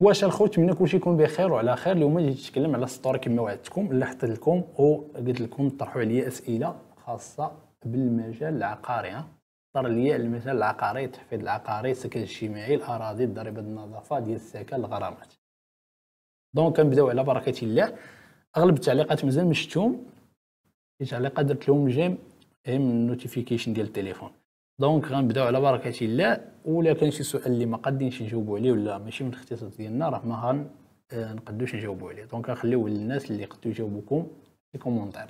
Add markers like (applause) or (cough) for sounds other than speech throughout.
واش الخوت نتمنى كلشي يكون بخير وعلى خير اليوم جيت نتكلم على السطور كما وعدتكم اللي حطيت لكم وقلت لكم طرحوا عليا اسئله خاصه بالمجال العقاري طر ليا المجال العقاري تحفيظ العقاري السكن الاجتماعي الاراضي ضريبه النظافه ديال السكن الغرامات دونك كنبداو على بركه الله اغلب التعليقات مازال ما شفتهم شي تعليقات درت لهم جيم ام النوتيفيكيشن ديال التليفون دونك غنبداو على بركه الله ولا كان شي سؤال اللي ما قادينش نجاوبو عليه ولا ماشي من الاختصاص ديالنا راه ما غنقدوش آه، نجاوبو عليه دونك غنخليوه للناس اللي قدو يجاوبوكم في كومونتير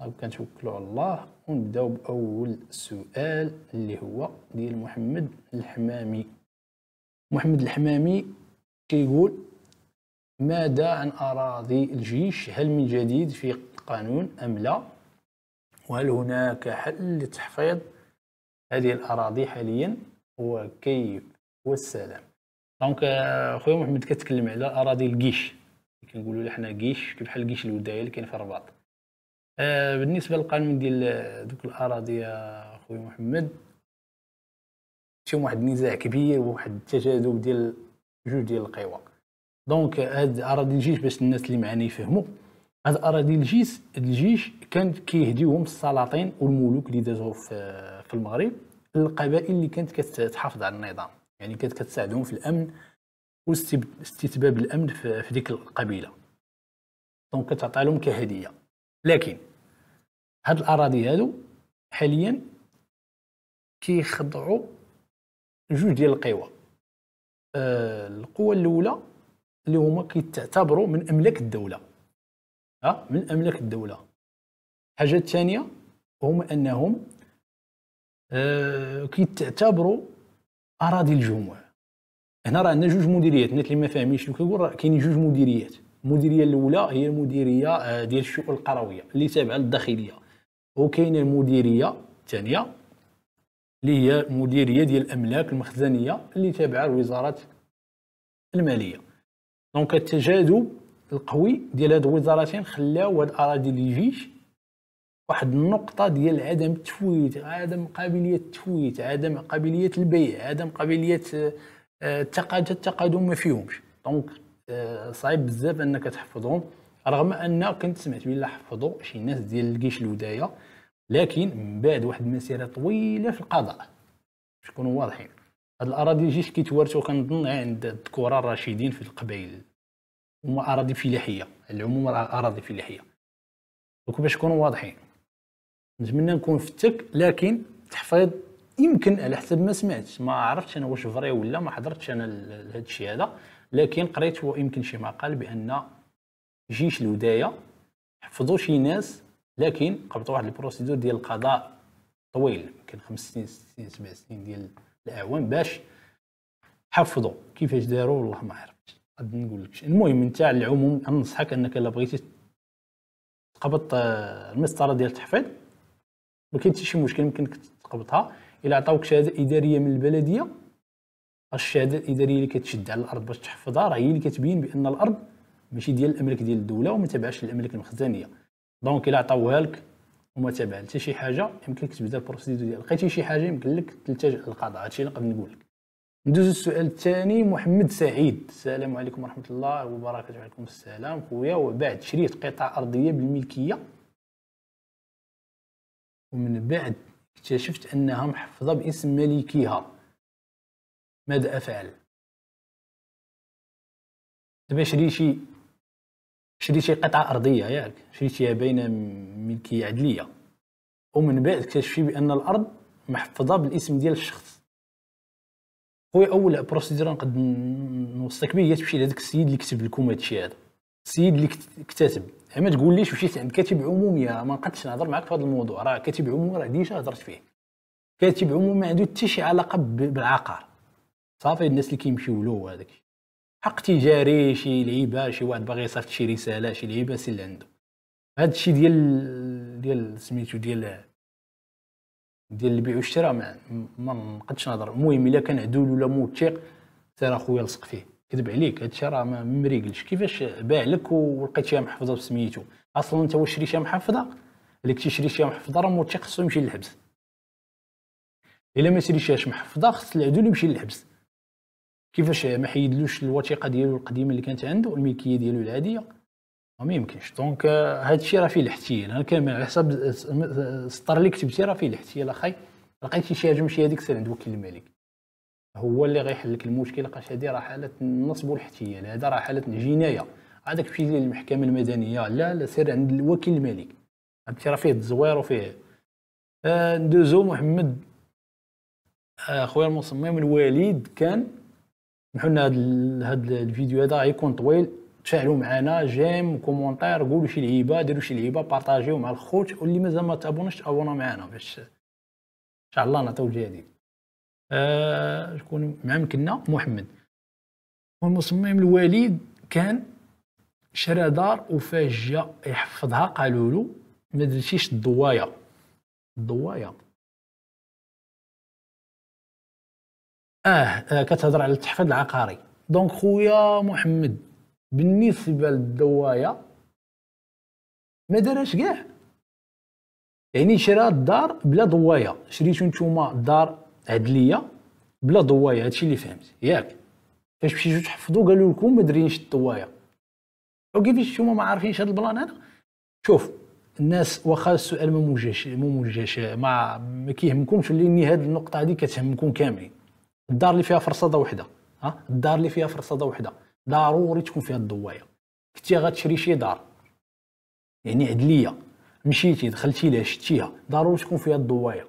دونك كنتوكلوا على الله ونبداو باول سؤال اللي هو ديال محمد الحمامي محمد الحمامي كيقول ماذا عن اراضي الجيش هل من جديد في القانون ام لا وهل هناك حل لتحفيظ هذه الأراضي حاليا هو كيف والسلام دونك آه، خويا محمد كتكلم على أراضي الكيش كنقولوا حنا كيش كيف بحال كيش الودايه اللي كاين في الرباط آه بالنسبه للقانون ديال دوك الاراضي يا خويا محمد فيهم واحد النزاع كبير وواحد التجاذب ديال جوج ديال القوى دونك هاد اراضي الجيش باش الناس اللي معانا يفهموا هاد اراضي الجيش الجيش كان كيهديوهم السلاطين والملوك اللي دازو في في المغرب القبائل اللي كانت كتحافظ على النظام يعني كانت كتساعدهم في الامن واستتباب الامن في ديك القبيله دونك كتعطى لهم كهديه لكن هاد الاراضي هادو حاليا كيخضعوا جوج ديال القوى آه القوه الاولى اللي هما كيتعتبروا من املاك الدوله ها من املاك الدوله الحاجه الثانيه هما انهم آه، كي تعتبروا اراضي الجموع هنا راه عندنا جوج مديريات الناس اللي ما فاهمينش كيقول راه كاينين جوج مديريات المديريه الاولى هي المديريه آه، ديال الشؤون القرويه اللي تابعه للداخليه وكاينه المديريه الثانيه اللي هي المديريه ديال الاملاك المخزنيه اللي تابعه لوزاره الماليه دونك التجاذب القوي ديال هاد الوزارتين خلاو هاد الاراضي اللي جيش واحد النقطه ديال عدم التفويت عدم قابليه التفويت عدم قابليه البيع عدم قابليه آه، التقاد التقادم ما فيهمش دونك آه، صعيب بزاف انك تحفظهم رغم ان كنت سمعت بلا حفظوا شي ناس ديال الجيش الودايه لكن من بعد واحد المسيره طويله في القضاء باش نكونوا واضحين هاد الاراضي الجيش كيتوارثوا كنظن عند الذكوره الراشدين في القبائل هما اراضي فلاحيه العموم راه اراضي فلاحيه دونك باش نكونوا واضحين نتمنى نكون فتك لكن تحفيظ يمكن على حسب ما سمعت ما عرفتش انا واش فري ولا ما حضرتش انا لهذا الشيء هذا لكن قريت يمكن شي مقال بان جيش الودايا حفظوا شي ناس لكن قبطوا واحد البروسيدور ديال القضاء طويل يمكن خمس سنين ست سنين سبع سنين ديال الاعوام باش حفظوا كيفاش داروا والله ما عرفتش قد نقول لك المهم انت على العموم ننصحك انك الا بغيتي تقبط آه، المسطره ديال التحفيظ ما كاين حتى شي مشكل يمكنك تقبطها الا عطاوك شهاده اداريه من البلديه الشهاده الاداريه اللي كتشد على الارض باش تحفظها راه هي اللي كتبين بان الارض ماشي ديال الاملاك ديال الدوله وما تابعش للاملاك المخزنيه دونك الا عطاوها لك وما تابع حتى شي حاجه يمكن لك تبدا البروسيدو ديالك لقيتي شي حاجه يمكن لك تلتجئ للقضاء هادشي اللي نقدر نقول لك ندوز السؤال الثاني محمد سعيد السلام عليكم ورحمه الله وبركاته وعليكم السلام خويا وبعد شريت قطعه ارضيه بالملكيه ومن بعد اكتشفت انها محفظه باسم ملكها ماذا افعل دابا شريتي شي قطعه ارضيه ياك شريتيها بين ملكيه عدليه ومن بعد اكتشفي بان الارض محفظه بالاسم ديال الشخص خويا اول بروسيدور نقد نوصيك به هي تمشي لهذاك السيد اللي كتب لكم هادشي هذا السيد اللي كتاتب ما تقوليش مشيت عند كاتب عمومي ما نقدش نهضر معك في هذا الموضوع راه كاتب عمومي راه ديجا هضرت فيه كاتب عمومي ما عنده حتى شي علاقه بالعقار صافي الناس اللي كيمشيو له هذاك حق تجاري شي لعيبه شي واحد باغي يصيفط شي رساله شي لعيبه سي اللي عنده هذا الشيء ديال ديال سميتو ديال ديال البيع والشراء ما, ما نقدش نهضر المهم الا كان عدول ولا موثق سير اخويا لصق فيه كذب عليك هادشي راه ما مريقلش كيفاش باع لك ولقيتيها محفظه بسميتو اصلا انت واش شريتيها محفظه اللي كنتي شي محفظه راه موتي خصو يمشي للحبس الا ما شريتيهاش محفظه خص العدول يمشي للحبس كيفاش ما حيدلوش الوثيقه ديالو القديمه اللي كانت عنده الملكيه ديالو العاديه آه، ما يمكنش دونك آه، هادشي راه فيه الاحتيال انا كان على حسب السطر آه، اللي كتبتي راه فيه الاحتيال اخي لقيتي شي حاجه ماشي هذيك سير عند وكيل الملك هو اللي غيحل لك المشكل قاش هذه راه حاله النصب والاحتيال يعني هذا راه حاله جنايه عادك تمشي للمحكمه المدنيه لا لا سير عند الوكيل الملك انت راه فيه الزوير وفيه آه ندوزو محمد آه خويا المصمم الوليد كان نحو لنا هاد الفيديو هذا غيكون طويل تفاعلوا معنا جيم كومونتير قولوا شي لعيبه ديروا شي لعيبه بارطاجيو مع الخوت واللي مازال ما تابوناش تابونا معنا باش ان شاء الله نعطيو الجديد آه، شكون مع نعم، مكنا محمد والمصمم الوليد كان شرا دار وفاش جا يحفظها قالوا له ما درتيش الضوايا الضوايا اه, آه كتهضر على التحفيظ العقاري دونك خويا محمد بالنسبه للضوايا ما دارش كاع يعني شرا الدار بلا ضوايا شريتو نتوما دار عدليه بلا ضوايه هادشي اللي فهمت ياك فاش مشيتو تحفظوا قالوا لكم ما درينش الضوايه وكيفاش نتوما ما عارفينش هاد البلان هذا شوف الناس واخا السؤال ما موجهش ما موجهش ما ما كيهمكمش لان هاد النقطه هادي كتهمكم كاملين الدار اللي فيها فرصة وحده ها الدار اللي فيها فرصة وحده ضروري تكون فيها الضوايا كنتي غتشري شي دار يعني عدليه مشيتي دخلتي لها شتيها ضروري تكون فيها الضوايا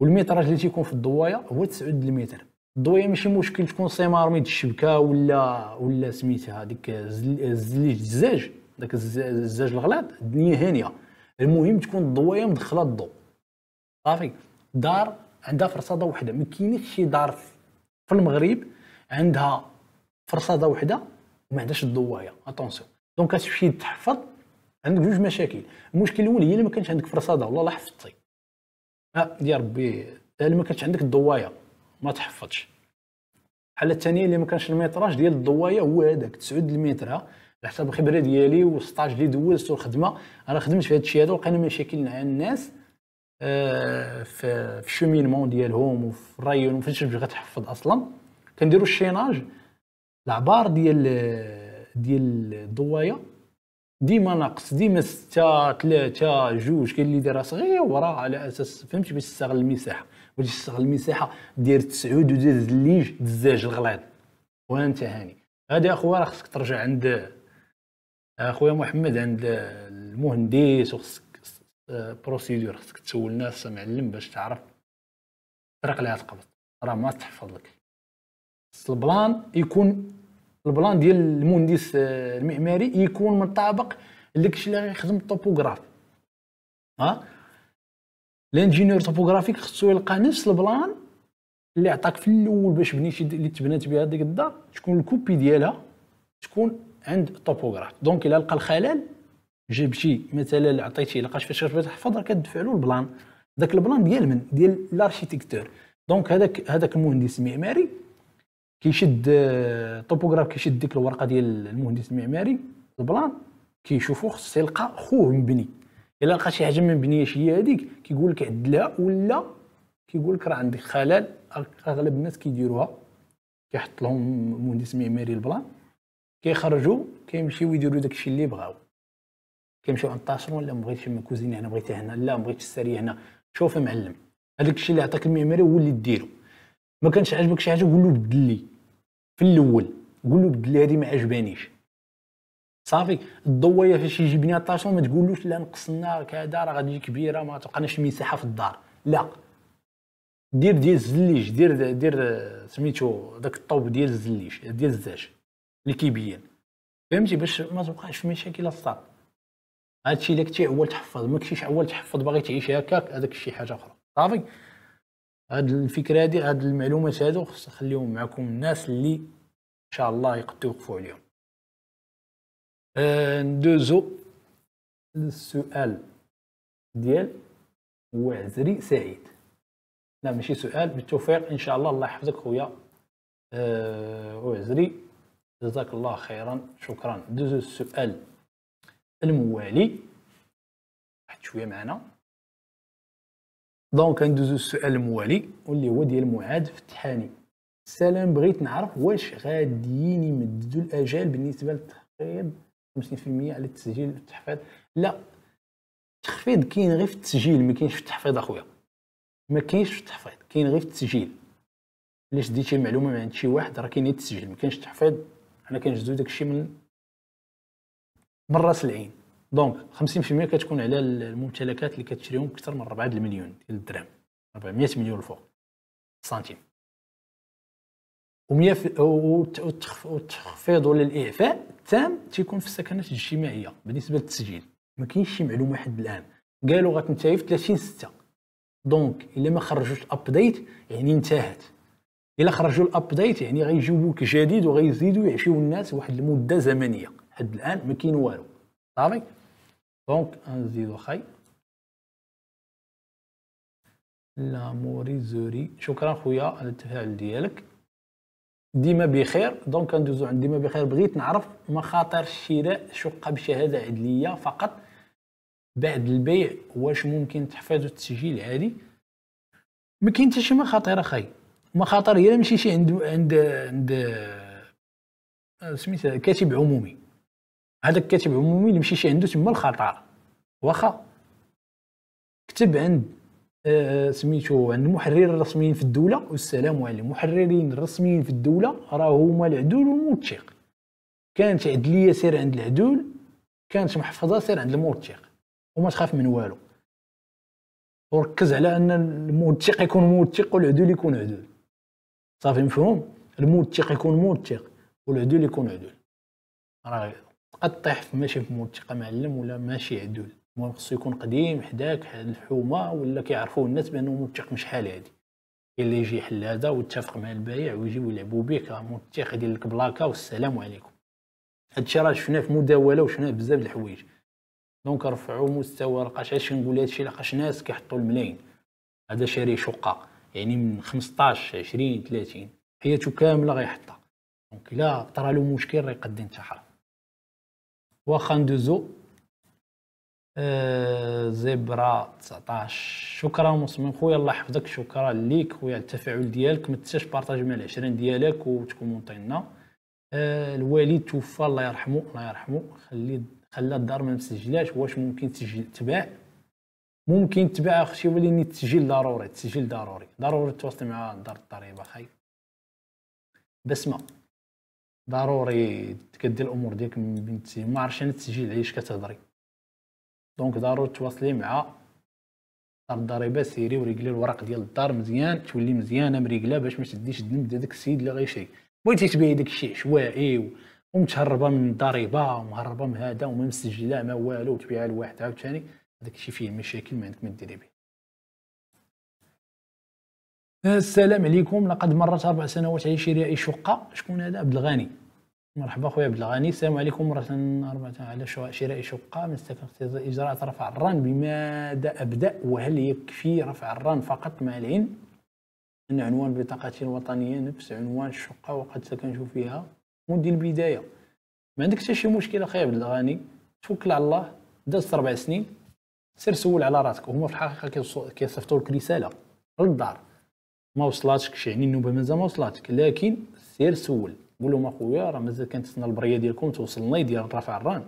والميتراج اللي تيكون في الضوايه هو 9 المتر الضوايا ماشي مشكل تكون سيمار ميد الشبكه ولا ولا سميتها هذيك الزليج الزاج داك الزاج الغلاط الدنيا هانيه المهم تكون الضوايا مدخله الضوء صافي دار عندها فرصاده وحده ما كاينش شي دار في المغرب عندها فرصاده وحده وما عندهاش الضوايه اتونسيون دونك كتمشي تحفظ عندك جوج مشاكل المشكل الاول هي اللي ما كانش عندك فرصاده والله لا حفظتي اه يا ربي اللي ما كانش عندك الضوايا ما تحفظش الحاله الثانيه اللي ما كانش الميتراج ديال الضوايا هو هذاك 9 المتر على حسب الخبره ديالي و16 اللي دوزت الخدمه انا خدمت في هذا الشيء هذا ولقينا مشاكل مع الناس آه في الشومينمون ديالهم وفي الريون وفاش باش غتحفظ اصلا كنديروا الشيناج العبار ديال ديال الضوايا ديما ناقص ديما ستة ثلاثة جوج كاين اللي دايرها صغيرة على اساس فهمتي باش تستغل المساحة باش تستغل المساحة دير تسعود ودير زليج دزاج الغليظ وانت هاني هذا اخويا راه خصك ترجع عند اخويا محمد عند المهندس وخصك بروسيدور خصك تسول الناس معلم باش تعرف الطريق لها غتقبض راه ما تحفظ لك البلان يكون البلان ديال المهندس آه، المعماري يكون مطابق لكش اللي غيخدم الطوبوغراف ها الانجينيور طوبوغرافيك خصو يلقى نفس البلان اللي عطاك في الاول باش بنيتي اللي تبنات بها ديك الدار تكون الكوبي ديالها تكون عند الطوبوغراف دونك الا لقى الخلل جيب شي مثلا عطيتي لقاش فاش باش تحفظ راه كدفع له البلان داك البلان ديال من ديال لاركيتيكتور دونك هذاك هذاك المهندس المعماري كيشد آه، طوبوغراف كيشد ديك الورقه ديال المهندس المعماري البلان كيشوفو خصو يلقى خوه مبني الا لقى شي حاجه ما مبنياش هي هذيك كيقول لك عدلها ولا كيقول لك راه عندك خلل اغلب الناس كيديروها كيحط لهم مهندس معماري البلان كيخرجوا كيمشيو يديروا داكشي اللي بغاو كيمشيو عند الطاشر لا مبغيتش ما كوزيني هنا بغيتها هنا لا مبغيتش السريه هنا شوف معلم هذاك الشيء اللي عطاك المعماري هو اللي ديرو ما كانش عاجبك شي حاجه قول له بدل لي في الاول قول له بدل هذه ما عجبانيش صافي الضويه فاش يجيبني الطاسون ما تقولوش لا نقصنا كذا راه غادي كبيره ما تبقاناش المساحه في الدار لا دير ديال الزليج دير دير سميتو داك الطوب ديال الزليج ديال الزاج اللي كيبين فهمتي باش ما تبقاش مشاكل الصاط هادشي الا كنتي عول تحفظ ما كنتيش عول تحفظ باغي تعيش هكاك هذاك شي حاجه اخرى صافي هاد الفكره هادي هاد المعلومات هادو خص نخليهم معكم الناس اللي ان شاء الله يقدروا يوقفوا عليهم آه ندوزو للسؤال ديال وعزري سعيد لا ماشي سؤال بالتوفيق ان شاء الله الله يحفظك خويا آه وعزري جزاك الله خيرا شكرا ندوزو السؤال الموالي واحد شويه معنا دونك ندوزو السؤال الموالي واللي هو ديال معاذ فتحاني سلام بغيت نعرف واش غاديين يمددوا الاجال بالنسبه للتخفيض 50% على التسجيل والتحفيظ لا التخفيض كاين غير في التسجيل ما كاينش في التحفيظ اخويا ما كاينش في التحفيظ كاين غير في التسجيل الا شديتي المعلومه من عند شي واحد راه كاين التسجيل ما كاينش التحفيظ انا كنجدو داكشي من من راس العين دونك 50% كتكون على الممتلكات اللي كتشريهم اكثر من 4 المليون ديال الدرهم 400 مليون الفوق سنتيم والتخفيض ولا الاعفاء التام تيكون في السكنات الاجتماعيه بالنسبه للتسجيل ما كاينش شي معلومه حد الان قالوا غتنتهي في 30 6 دونك الا ما خرجوش الابديت يعني انتهت الا خرجوا الابديت يعني غيجيبوك جديد وغيزيدوا يعشيو الناس واحد المده زمنيه حد الان ما كاين والو صافي دونك نزيدو خاي لا موريزوري شكرا خويا على التفاعل ديالك ديما بخير دونك ندوزو عند ديما بخير بغيت نعرف مخاطر شراء شقه بشهاده عدليه فقط بعد البيع واش ممكن تحفظ التسجيل عادي ما كاين حتى شي مخاطر اخي مخاطر هي ماشي شي عند عند عند آه، سميتها كاتب عمومي هذاك كاتب عمومي اللي مشيش عنده تما الخطر واخا كتب عند آه سميتو عند المحرر الرسميين في الدوله والسلام عليكم المحررين الرسميين في الدوله راه هما العدول والموثق كانت عدليه سير عند العدول كانت محفظه سير عند الموثق وما تخاف من والو وركز على ان الموثق يكون موثق والعدول يكون عدول صافي مفهوم الموثق يكون موثق والعدول يكون عدول راه تبقى في ماشي في ملتقى معلم ولا ماشي عدول المهم خصو يكون قديم حداك الحومه ولا كيعرفوه الناس بانه ملتق مش شحال هادي اللي يجي يحل هذا ويتفق مع البايع ويجيو يلعبوا بك راه ملتق يدير لك بلاكا والسلام عليكم هادشي راه شفناه في مداوله وشفناه بزاف د الحوايج دونك رفعوا مستوى لقاش علاش نقول هادشي لقاش ناس كيحطوا الملايين هذا شاري شقه يعني من 15 20 30 حياته كامله غيحطها دونك الا طرا له مشكل راه يقدر ينتحر واخا ندوزو آه، زبرا 19 شكرا مصمم خويا الله يحفظك شكرا ليك خويا على التفاعل ديالك ما تنساش بارطاجي مع العشرين ديالك وتكومونتي لنا آه، الوالد توفى الله يرحمه الله يرحمه خلي خلى الدار ما مسجلاش واش ممكن تسجل تباع ممكن تباع اختي ولكن التسجيل ضروري التسجيل ضروري ضروري تواصل مع دار الضريبه خاي بسمه ضروري تكدي الامور ديالك من بنتي ما عرفتش انا التسجيل علاش كتهضري دونك ضروري تواصلي مع دار الضريبه سيري وريقلي الوراق ديال الدار مزيان تولي مزيانه مريقله باش ما تديش الذنب ديال داك السيد اللي غيشري بغيتي تبيع داك الشيء عشوائي ومتهربه من الضريبه ومهربه من هذا وما مسجله ما والو وتبيعها لواحد عاوتاني هذاك الشيء فيه مشاكل ما عندك ما ديري به السلام عليكم لقد مرت اربع سنوات على شراء شقه شكون هذا عبد الغني مرحبا خويا عبد الغني السلام عليكم مرة أربعة على شراء شقة من السكن إجراءات رفع الران بماذا أبدأ وهل يكفي رفع الران فقط مع العلم أن عنوان بطاقتي الوطنية نفس عنوان الشقة وقد سكنت فيها منذ البداية ما عندك حتى شي مشكلة خويا عبد الغني توكل على الله دازت ربع سنين سير سول على راسك وهما في الحقيقة كيصيفطوا لك رسالة للدار ما وصلاتكش يعني النوبة مازال ما وصلاتك لكن سير سول قول لهم اخويا راه مازال كنتسنى البريه ديالكم توصلني ديال رفع الران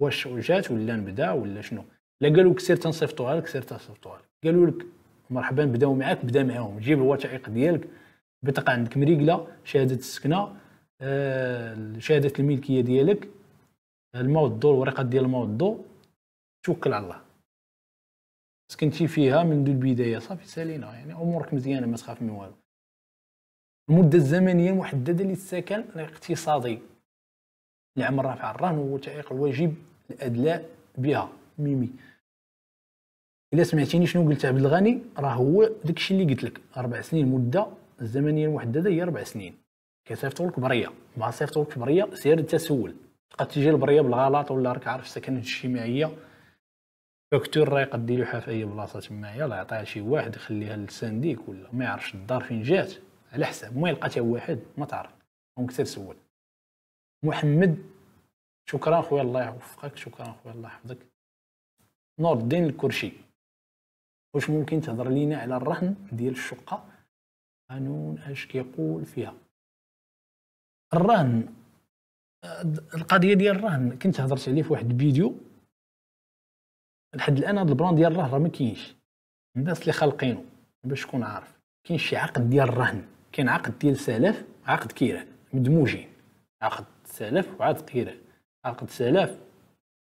واش جات ولا نبدا ولا شنو لا قالوا لك سير تنصيفطوها لك سير تنصيفطوها لك قالوا لك مرحبا نبداو معاك بدا معاهم جيب الوثائق ديالك بطاقه عندك مريقله شهاده السكنه آه، شهاده الملكيه ديالك الماء الضو الورقات ديال الماء الضو توكل على الله سكنتي فيها منذ البدايه صافي سالينا يعني امورك مزيانه ما تخاف من والو المده الزمنيه المحدده للسكن الاقتصادي لعمل رفع الرهن ووثائق الواجب الادلاء بها ميمي الا سمعتيني شنو قلت عبد الغني راه هو داكشي اللي قلت لك اربع سنين المده الزمنيه المحدده هي اربع سنين كيصيفطوا الكبريه مع صيفطوا برية سير التسول قد تجي البريه بالغلط ولا راك عارف السكن الاجتماعيه فاكتور راه يقدي لوحه في اي بلاصه تمايا الله يعطيها لشي واحد يخليها للسانديك ولا ما يعرفش الدار فين جات على حساب المهم لقى واحد ما تعرف دونك تسول محمد شكرا خويا الله يوفقك شكرا خويا الله يحفظك نور الدين الكرشي واش ممكن تهضر لينا على الرهن ديال الشقه قانون اش كيقول فيها الرهن القضيه ديال الرهن كنت هضرت عليه في واحد الفيديو لحد الان هذا البلان ديال الرهن راه ما كاينش الناس اللي خالقينه باش تكون عارف كاين شي عقد ديال الرهن كاين عقد ديال سلف عقد كيران مدموجين عقد سلف وعقد كيران عقد سلف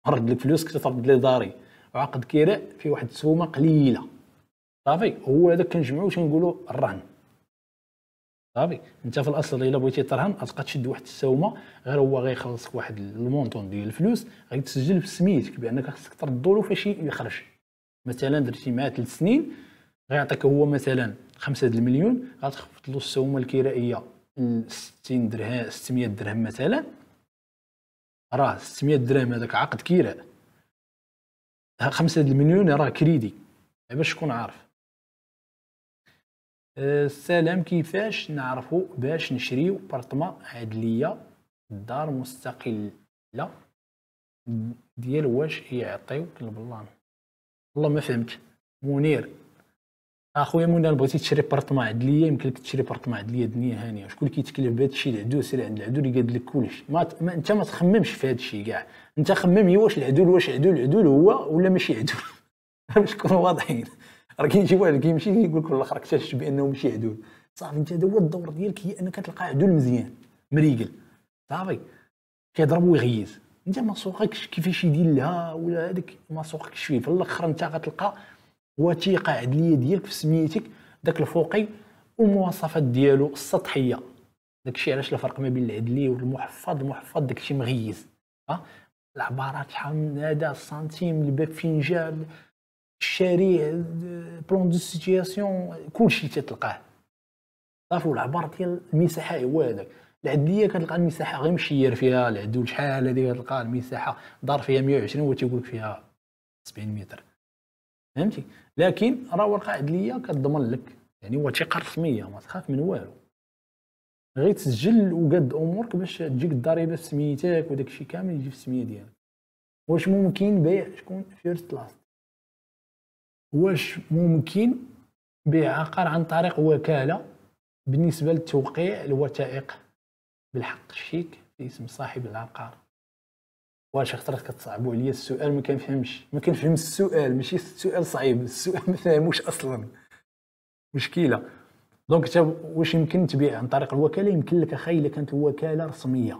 رد الفلوس كنت ترد لي داري وعقد كيران فيه واحد السومه قليله صافي هو هذاك كنجمعو تنقولو الرهن صافي انت في الاصل الا بغيتي ترهن غتبقى تشد واحد السومه غير هو غيخلصك واحد المونطون ديال الفلوس غيتسجل بسميتك بانك خصك تردو له فاش يخرج مثلا درتي معاه ثلاث سنين غيعطيك هو مثلا 5 المليون غتخفض له السومه الكرائيه ل 60 درهم 600 درهم مثلا راه 600 درهم هذاك عقد كراء 5 المليون راه كريدي باش تكون عارف آه، السلام كيفاش نعرفو باش نشريو برطمة عدليه دار مستقلة ديال واش يعطيوك البلان والله ما فهمت منير اخويا منى بغيتي تشري برطمان عدليه يمكن لك تشري برطمان عدليه دنيا هانيه شكون اللي كيتكلف بهذا الشيء العدو سير عند العدو اللي قاد لك كلشي ما, ت... ما انت ما تخممش في هذا الشيء كاع انت خمم هي واش العدول واش عدول العدول هو ولا ماشي عدول (laughs) باش نكونوا واضحين راه كاين شي واحد كيمشي يقول لك والله اكتشفت بانه ماشي عدول صافي انت هذا هو الدور ديالك هي انك تلقى عدول مزيان مريقل صافي كيضرب ويغيز انت ما سوقكش كيفاش يدير لها ولا هذاك ما سوقكش فيه في الاخر انت غتلقى وثيقه عدليه ديالك في سميتك داك الفوقي والمواصفات ديالو السطحيه داكشي علاش الفرق ما بين العدلي والمحفظ المحفظ داكشي مغيز ها العبارات شحال من هذا السنتيم الباكفنجان الشريع بلون دو سيتياسيون كلشي تتلقاه صافي والعبار ديال المساحه هو هذاك العدليه كتلقى المساحه غير مشير فيها العدو شحال هذيك كتلقى المساحه دار فيها 120 هو تيقول فيها 70 متر فهمتي لكن راه ورقه عدليه كتضمن لك يعني وثيقه رسميه ما تخاف من والو غير تسجل وقد امورك باش تجيك الضريبه بسميتك وداك الشيء كامل يجي في السميه ديالك واش ممكن بيع شكون فيرست لاست واش ممكن بيع عقار عن طريق وكاله بالنسبه لتوقيع الوثائق بالحق الشيك في اسم صاحب العقار واش خطرات كتصعبوا عليا السؤال ما كنفهمش ما كنفهم السؤال ماشي السؤال صعيب السؤال (laughs) ما فهموش اصلا مشكله دونك انت واش يمكن تبيع عن طريق الوكاله يمكن لك اخي الا كانت وكاله رسميه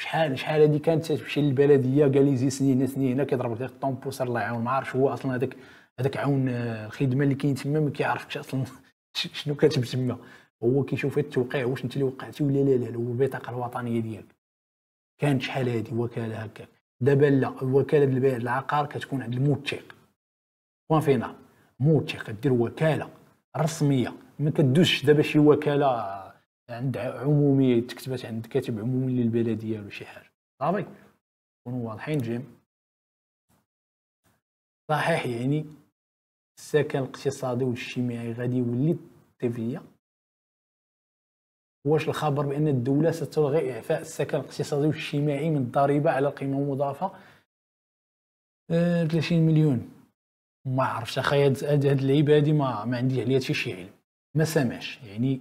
شحال شحال هذه كانت تمشي للبلديه قال لي زي سنين سنين هنا كيضرب لك الطومبوسر الله يعاون ما عرفش هو اصلا هذاك هذاك عون آه، الخدمه اللي كاين تما ما كيعرفش اصلا (laughs) شنو كاتب تما هو كيشوف التوقيع واش انت اللي وقعتي ولا لا لا هو البطاقه الوطنيه ديالك كانت شحال هذه وكاله هكاك دابا لا الوكاله البيع العقار كتكون عند الموثق بوان فينا موثق دير وكاله رسميه ما كدوزش دابا شي وكاله عند عمومي تكتبات عند كاتب عمومي للبلديه ولا شي حاجه صافي كونوا واضحين جيم صحيح يعني السكن الاقتصادي والاجتماعي غادي يولي تيفيه واش الخبر بان الدوله ستلغي اعفاء السكن الاقتصادي والاجتماعي من الضريبه على القيمه المضافه 30 آه، مليون ما عرفتش اخي هاد اللعيبه هادي ما, ما عندي عليها حتى شي علم ما سمعش يعني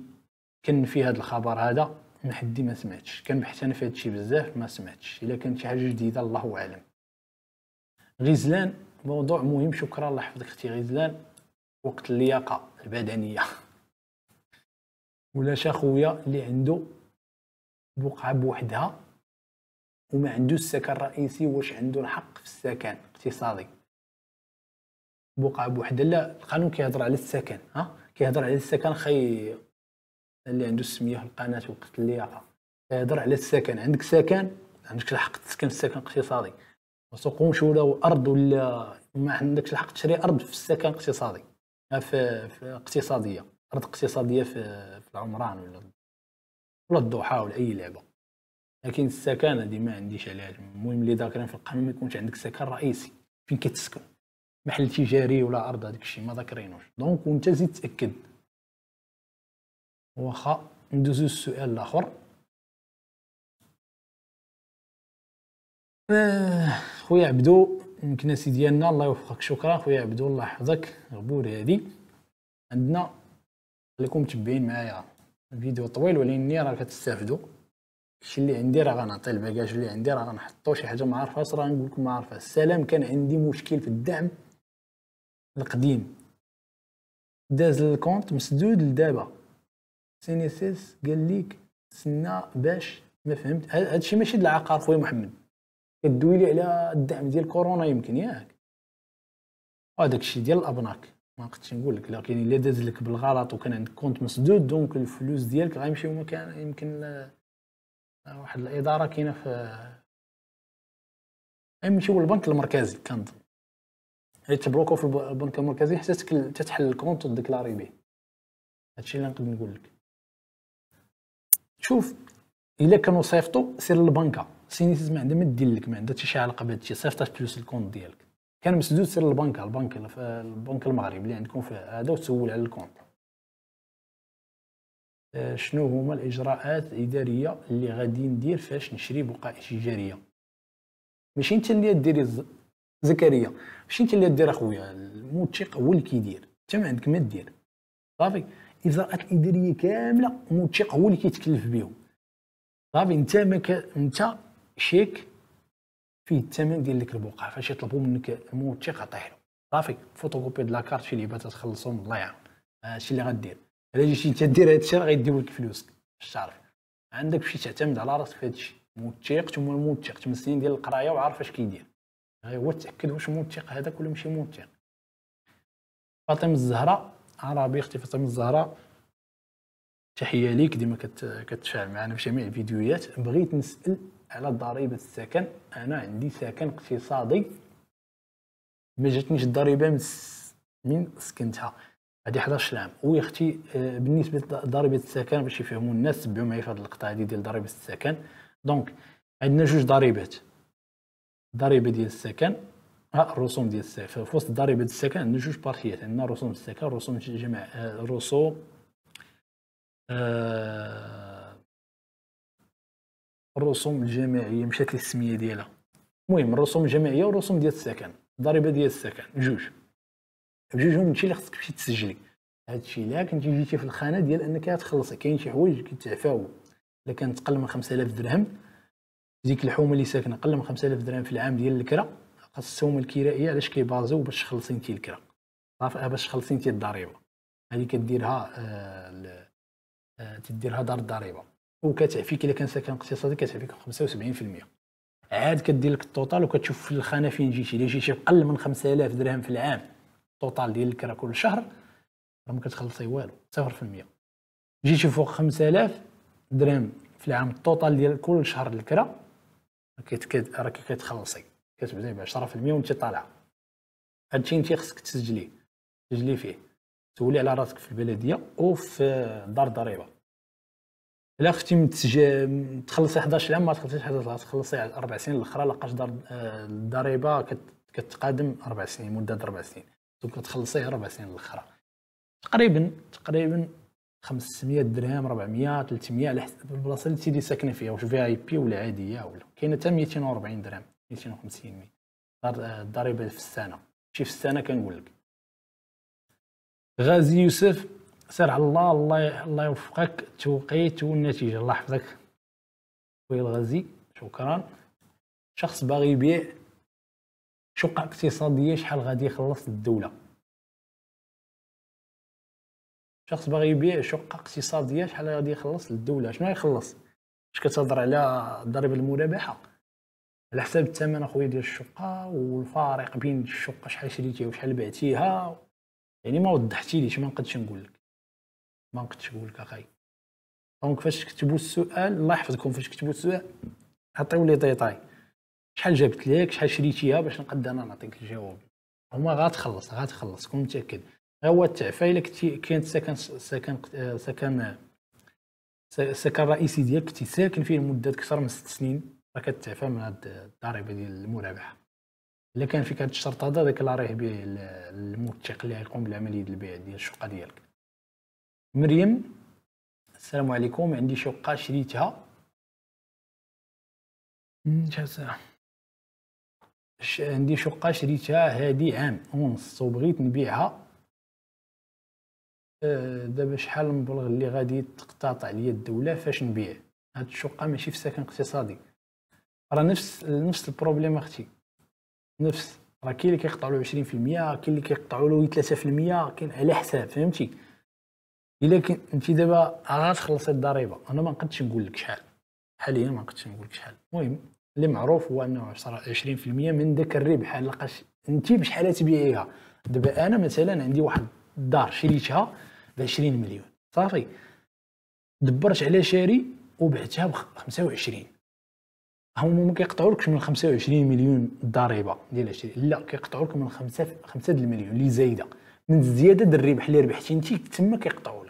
كان في هذا الخبر هذا من حدي ما سمعتش كنبحث انا في هذا الشيء بزاف ما سمعتش الا كانت شي حاجه جديده الله اعلم غزلان موضوع مهم شكرا الله يحفظك اختي غزلان وقت اللياقه البدنيه ولا شي خويا اللي عنده بقعه بوحدها وما عنده السكن الرئيسي واش عنده الحق في السكن اقتصادي بقعه بوحدها لا القانون كيهضر على السكن ها كيهضر على السكن خي اللي عنده السميه في القناه وقت اللياقه كيهضر على السكن عندك سكن عندك الحق تسكن في السكن الاقتصادي وسوق ولا ارض ولا ما عندكش الحق تشري ارض في السكن الاقتصادي في, في اقتصاديه ارض اقتصاديه في العمران ولا ولا الضحى ولا اي لعبه لكن السكنه ما عنديش علاج المهم اللي ذاكرين في القانون ما يكونش عندك سكن رئيسي فين كتسكن محل تجاري ولا ارض هذاك الشيء ما ذاكرينوش دونك وانت زيد تاكد واخا ندوزو السؤال الاخر آه، خويا عبدو المكناسي ديالنا الله يوفقك شكرا خويا عبدو الله يحفظك غبور هادي عندنا خليكم متبعين معايا الفيديو طويل ولاني راه كتستافدوا الشيء اللي عندي راه غنعطي الباكاج اللي عندي راه غنحطو شي حاجه ما عارفهاش راه نقول لكم ما عارفها السلام كان عندي مشكل في الدعم القديم داز الكونت مسدود لدابا سينيسيس قال ليك سنا باش ما فهمت هادشي ماشي د العقار خويا محمد كدوي لي على الدعم ديال كورونا يمكن ياك هذاك الشيء ديال الابناك ما نقدش نقول لك لكن الا داز لك بالغلط وكان عندك كونت مسدود دونك الفلوس ديالك غيمشيو مكان يمكن ل... آه، واحد الاداره كاينه في غيمشيو للبنك المركزي كنظن حيت في البنك المركزي حتى تتحل الكونت وديكلاري به هادشي اللي نقدر نقول لك شوف الا كانوا صيفطوا سير للبنكه سينيتيز ما عندها ما دير لك ما عندها حتى شي علاقه بهادشي صيفط فلوس الكونت ديالك كان مسدود سير البنك البنك البنك المغرب اللي عندكم فيه هذا وتسول على الكونت آه، شنو هما الاجراءات الاداريه اللي غادي ندير فاش نشري بقائع تجاريه ماشي انت اللي ديري زكريا ماشي انت اللي دير اخويا الموثق هو اللي كيدير انت ما عندك ما دير صافي الاجراءات الاداريه كامله الموثق هو اللي كيتكلف بهم صافي انت ما انت شيك فيه الثمن ديال ديك البقعه فاش يطلبوا منك الموثق عطيه له صافي فوتوكوبي د لاكارت شي لعبه تتخلصهم الله يعاون هادشي اللي غدير الا جيتي انت دير هادشي راه غيديو لك فلوسك باش تعرف عندك باش تعتمد على راسك في هادشي موثق ثم الموثق 8 سنين ديال القرايه وعارف اش كيدير غير هو تاكد واش موثق هذاك ولا ماشي موثق فاطمه الزهراء عربي اختي فاطمه الزهراء تحيه ليك ديما كتفاعل معنا في جميع الفيديوهات بغيت نسال على ضريبه السكن انا عندي سكن اقتصادي ما جاتنيش الضريبه من, سكنتها هذه حدا الشلام وي اختي آه، بالنسبه لضريبه السكن باش يفهموا الناس تبعوا معايا في هذه اللقطه هذه ديال ضريبه السكن دونك عندنا جوج ضريبات ضريبه ديال السكن ها آه، الرسوم ديال السكن في وسط ضريبه السكن عندنا جوج بارتيات عندنا رسوم السكن رسوم جمع آه، رسوم آه الرسوم الجماعيه مشات لي السميه ديالها المهم الرسوم الجماعيه والرسوم ديال السكن الضريبه ديال السكن جوج هما الشيء اللي خصك تمشي تسجلي هادشي لا كنتي جيتي في الخانه ديال انك تخلصي كاين شي حوايج كيتعفاو الا كانت تقل من 5000 درهم ديك الحومه اللي ساكنه قل من 5000 درهم في العام ديال الكرا خاص السومه الكرائيه علاش كيبازو باش تخلصي انت الكرا صافي آه، باش تخلصي انت الضريبه هذه كديرها آه،, آه تديرها دار الضريبه وكتعفيك الا كان ساكن اقتصادي كتعفيك 75% عاد كدير لك التوتال وكتشوف في الخانه فين جيتي الا جيتي اقل من 5000 درهم في العام التوتال ديال الكرا كل شهر راه ما كتخلصي والو 0% جيتي فوق 5000 درهم في العام التوتال ديال كل شهر الكرا راكي كتخلصي كتبداي ب 10% وانت طالعه هادشي انت خصك تسجليه تسجلي فيه تولي على راسك في البلديه وفي دار ضريبه الا اختي متسج... تخلصي 11 عام ما تخلصيش 11 عام تخلصي اربع سنين الاخرى لقاش دار آه، الضريبه كتقادم اربع سنين مده اربع سنين دونك كتخلصيه اربع سنين الاخرى تقريبا تقريبا 500 درهم 400 300 على حسب البلاصه اللي تيدي ساكنه فيها واش في اي بي ولا عاديه ولا كاينه حتى 240 درهم 250 آه، الضريبه في السنه ماشي في السنه كنقول لك غازي يوسف سير على الله الله الله يوفقك التوقيت والنتيجه الله يحفظك خويا الغازي شكرا شخص باغي يبيع شقه اقتصاديه شحال غادي يخلص الدوله شخص باغي يبيع شقه اقتصاديه شحال غادي يخلص للدوله شنو يخلص اش كتهضر على الضريبه المرابحة على حساب الثمن اخويا ديال الشقه والفارق بين الشقه شحال شريتيها وشحال بعتيها يعني ما وضحتي ليش ما نقدش نقول لك ما كنتش نقول لك اخاي دونك فاش كتبوا السؤال الله يحفظكم فاش كتبوا السؤال عطيو لي ديطاي شحال جابت لك شحال شريتيها باش نقدر انا نعطيك الجواب هما غاتخلص غاتخلص كون متاكد هو التعفى الا كنتي كانت ساكن ساكن ساكن السكن الرئيسي ديالك كنتي ساكن فيه لمده اكثر من ست سنين راه كتعفى من هاد الضريبه ديال المرابحه الا كان فيك هاد الشرط هذا راه به الموثق اللي غيقوم بالعمليه ديال البيع ديال الشقه ديالك مريم السلام عليكم عندي شقة شريتها عندي شقة شريتها هادي عام ونص وبغيت نبيعها أه، دابا شحال المبلغ اللي غادي تقتطع ليا الدولة فاش نبيع هاد الشقة ماشي في سكن اقتصادي راه نفس نفس البروبليم اختي نفس راه كاين اللي كيقطعوا له 20% كاين اللي كيقطعوا له 3% كاين على حساب فهمتي الا انت دابا غتخلصي الضريبه انا ما نقدش نقول لك شحال حاليا ما نقدش نقول لك شحال المهم اللي معروف هو انه 20% من ذاك الربح لقاش انت بشحال تبيعيها دابا انا مثلا عندي واحد الدار شريتها ب 20 مليون صافي دبرت على شاري وبعتها ب 25 هما ما كيقطعولكش من 25 مليون الضريبه ديال الشري لا كيقطعولك من 5 5 المليون اللي زايده من زياده الربح اللي ربحتي انت تما كيقطعولك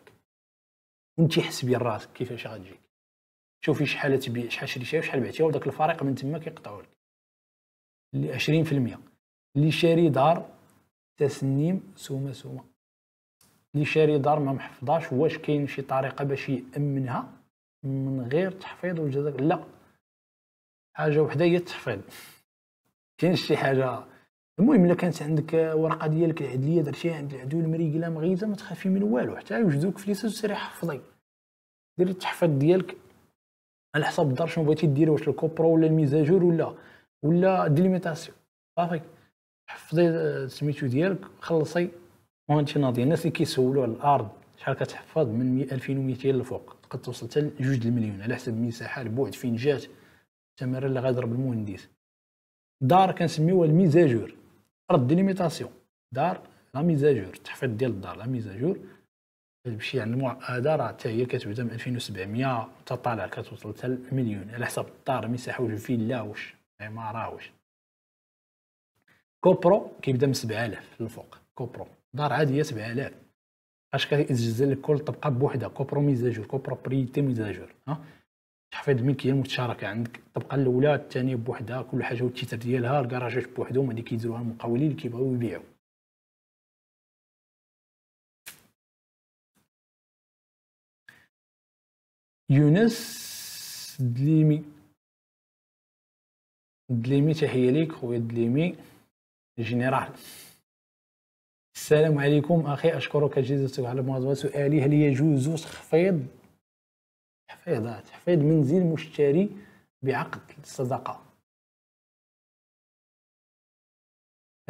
انت حسبي راسك كيفاش غتجيك شوفي شحال تبيع شحال شريتيها وشحال بعتيها وداك الفريق من تما كيقطعوا لك 20% اللي شاري دار تسنيم سومه سومه اللي شاري دار ما محفظاش واش كاين شي طريقه باش يامنها من غير تحفيظ وجزاك لا حاجه وحده هي التحفيظ كاين شي حاجه المهم الا كانت عندك ورقه ديالك العدليه درتيها عند العدو المريقله لا مغيزه ما تخافي من والو حتى يوجدوك في ليساج حفظي يحفظي دير التحفيظ ديالك على حساب الدار شنو بغيتي دير واش الكوبرو ولا الميزاجور ولا ولا ديليميتاسيون صافي حفظي آه، سميتو ديالك خلصي وانت ناضيه الناس اللي كيسولوا على الارض شحال كتحفظ من 2200 للفوق قد توصل حتى لجوج المليون على حسب المساحه البعد فين جات التماره اللي غيضرب المهندس دار كنسميوها الميزاجور ارض ديليميتاسيون دار لا ميزاجور التحفيظ ديال الدار لا ميزاجور باش يعلموا يعني هذا راه حتى هي كتبدا من 2700 طالع كتوصل حتى المليون على حسب الدار مساحه واش فيلا واش عماره واش كوبرو كيبدا من 7000 للفوق كوبرو دار عاديه 7000 اش كيتجزا لك كل طبقه بوحدها كوبرو ميزاجور كوبرو بريتي ميزاجور ها تحفيظ الملكيه المتشاركه عندك الطبقه الاولى الثانيه بوحدها كل حاجه والتيتر ديالها الكراجات بوحدهم هذه كيديروها المقاولين اللي كيبغيو يبيعوا يونس دليمي دليمي تحيه ليك خويا دليمي جنرال السلام عليكم اخي اشكرك جزيلا على المواظبه سؤالي هل يجوز تخفيض تحفيظ تحفيظ منزل مشتري بعقد الصداقة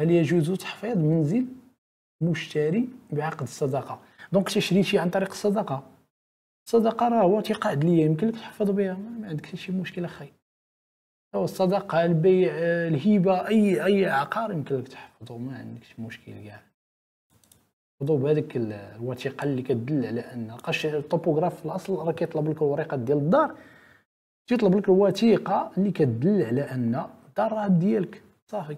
هل يجوز تحفيظ منزل مشتري بعقد الصداقة دونك تشريتي عن طريق الصداقة الصداقة راه هو تيقعد ليا يمكن لك تحفظ بها ما عندك شي مشكل اخي الصداقة البيع الهبة اي اي عقار يمكن لك تحفظه ما عندكش مشكل كاع خذوا بهذيك الوثيقه اللي كدل على ان لقاش الطوبوغراف في الاصل راه كيطلب لك الورقه ديال الدار تيطلب لك الوثيقه اللي كدل على ان الدار راه ديالك صافي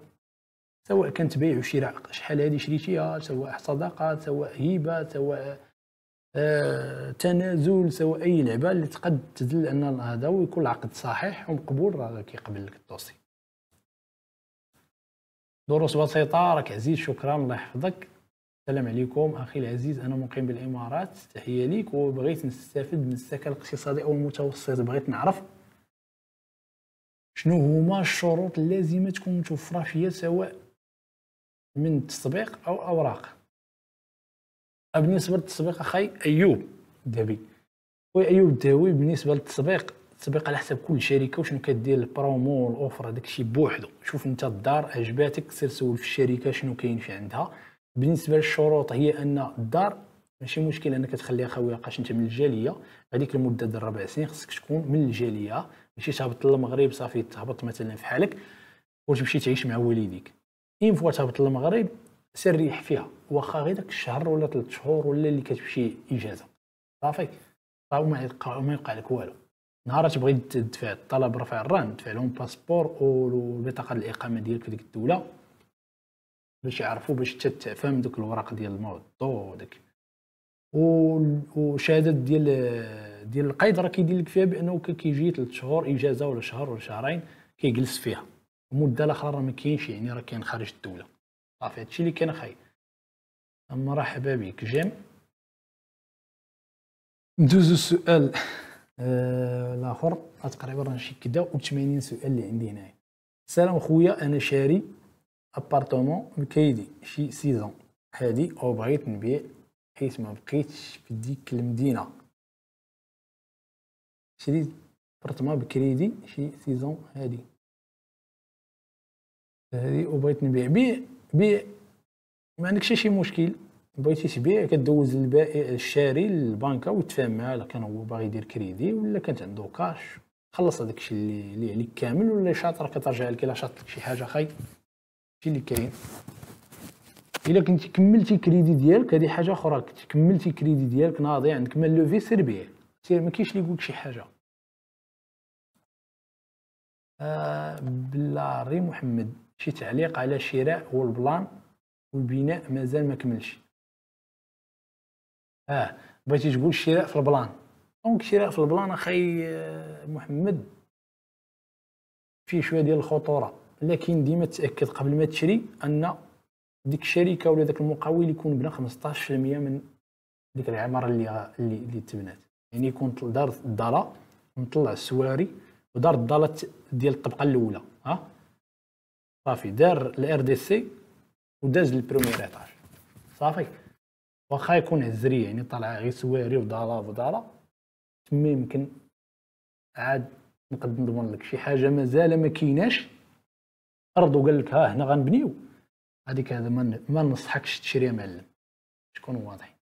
سواء كانت بيع وشراء شحال هذه شريتيها سواء صداقه سواء هبه سواء آه تنازل سواء اي لعبه اللي تقد تدل ان هذا ويكون العقد صحيح ومقبول راه كيقبل لك الدوسي دروس بسيطه راك عزيز شكرا الله يحفظك السلام عليكم اخي العزيز انا مقيم بالامارات تحيه ليك وبغيت نستافد من السكن الاقتصادي او المتوسط بغيت نعرف شنو هما الشروط اللازمه تكون متوفره فيا سواء من تسبيق او اوراق بالنسبه للتصبيق اخي ايوب دابي خويا ايوب داوي بالنسبه للتصبيق التسبيق على حسب كل شركه وشنو كدير البرومو والاوفر هذاك بوحدو شوف انت الدار عجباتك سير سول في الشركه شنو كاين في عندها بالنسبه للشروط هي ان الدار ماشي مشكل انك تخليها خاويه لقاش انت من الجاليه هذيك المده ديال ربع سنين خصك تكون من الجاليه ماشي تهبط للمغرب صافي تهبط مثلا في حالك وتمشي تعيش مع والديك اين فوا تهبط للمغرب سير ريح فيها واخا غير داك الشهر ولا ثلاث شهور ولا اللي كتمشي اجازه صافي صافي ما يبقى ما يبقى لك والو نهار تبغي تدفع الطلب رفع الرهن تدفع لهم باسبور والبطاقه الاقامه ديالك في ديك الدوله باش يعرفوا باش تفهم دوك الوراق ديال الموضوع وداك وشهاده ديال ديال القيد راه كيدير لك فيها بانه كيجي ثلاث شهور اجازه ولا شهر ولا شهرين كيجلس فيها المده الاخرى راه ما كاينش يعني راه كاين خارج الدوله صافي هادشي اللي كان اخاي مرحبا بك جيم ندوزو السؤال آه الاخر تقريبا راه شي كدا و 80 سؤال اللي عندي هنايا السلام خويا انا شاري ابارتومون مكايدي شي سيزون هادي او بغيت نبيع حيت ما بقيتش في ديك المدينه شريت ابارتومون بكريدي شي سيزون هادي هادي بغيت نبيع بيع بيع ما عندكش شي مشكل بغيتي تبيع كدوز البائع الشاري للبنكه وتفاهم معاه الا كان هو باغي يدير كريدي ولا كانت عنده كاش خلص هذاك الشيء اللي عليك كامل ولا شاط راه كترجع لك الا شاطر شي حاجه خايب شي اللي كاين الا كنتي كملتي كريدي ديالك هذه حاجه اخرى كنتي كملتي كريدي ديالك ناضي عندك ما لوفي سير بيه سير ما كاينش اللي يقولك شي حاجه آه بلاري محمد شي تعليق على شراء والبلان والبناء مازال ما كملش اه بغيتي تقول شراء في البلان دونك شراء في البلان اخي آه، محمد فيه شويه ديال الخطوره لكن ديما تاكد قبل ما تشري ان ديك الشركه ولا ذاك المقاول يكون بنا 15% من ديك العماره اللي اللي, اللي تبنات يعني يكون دار الضاله مطلع السواري ودار الضاله ديال الطبقه الاولى ها صافي دار الار دي سي وداز للبروميير ايطاج صافي واخا يكون عزري يعني طالع غير سواري وضاله وضاله تما يمكن عاد نقد نضمن لك شي حاجه مازال ما كايناش ارض وقال لك ها هنا غنبنيو هذيك هذا ما ننصحكش تشريها معلم تكون واضح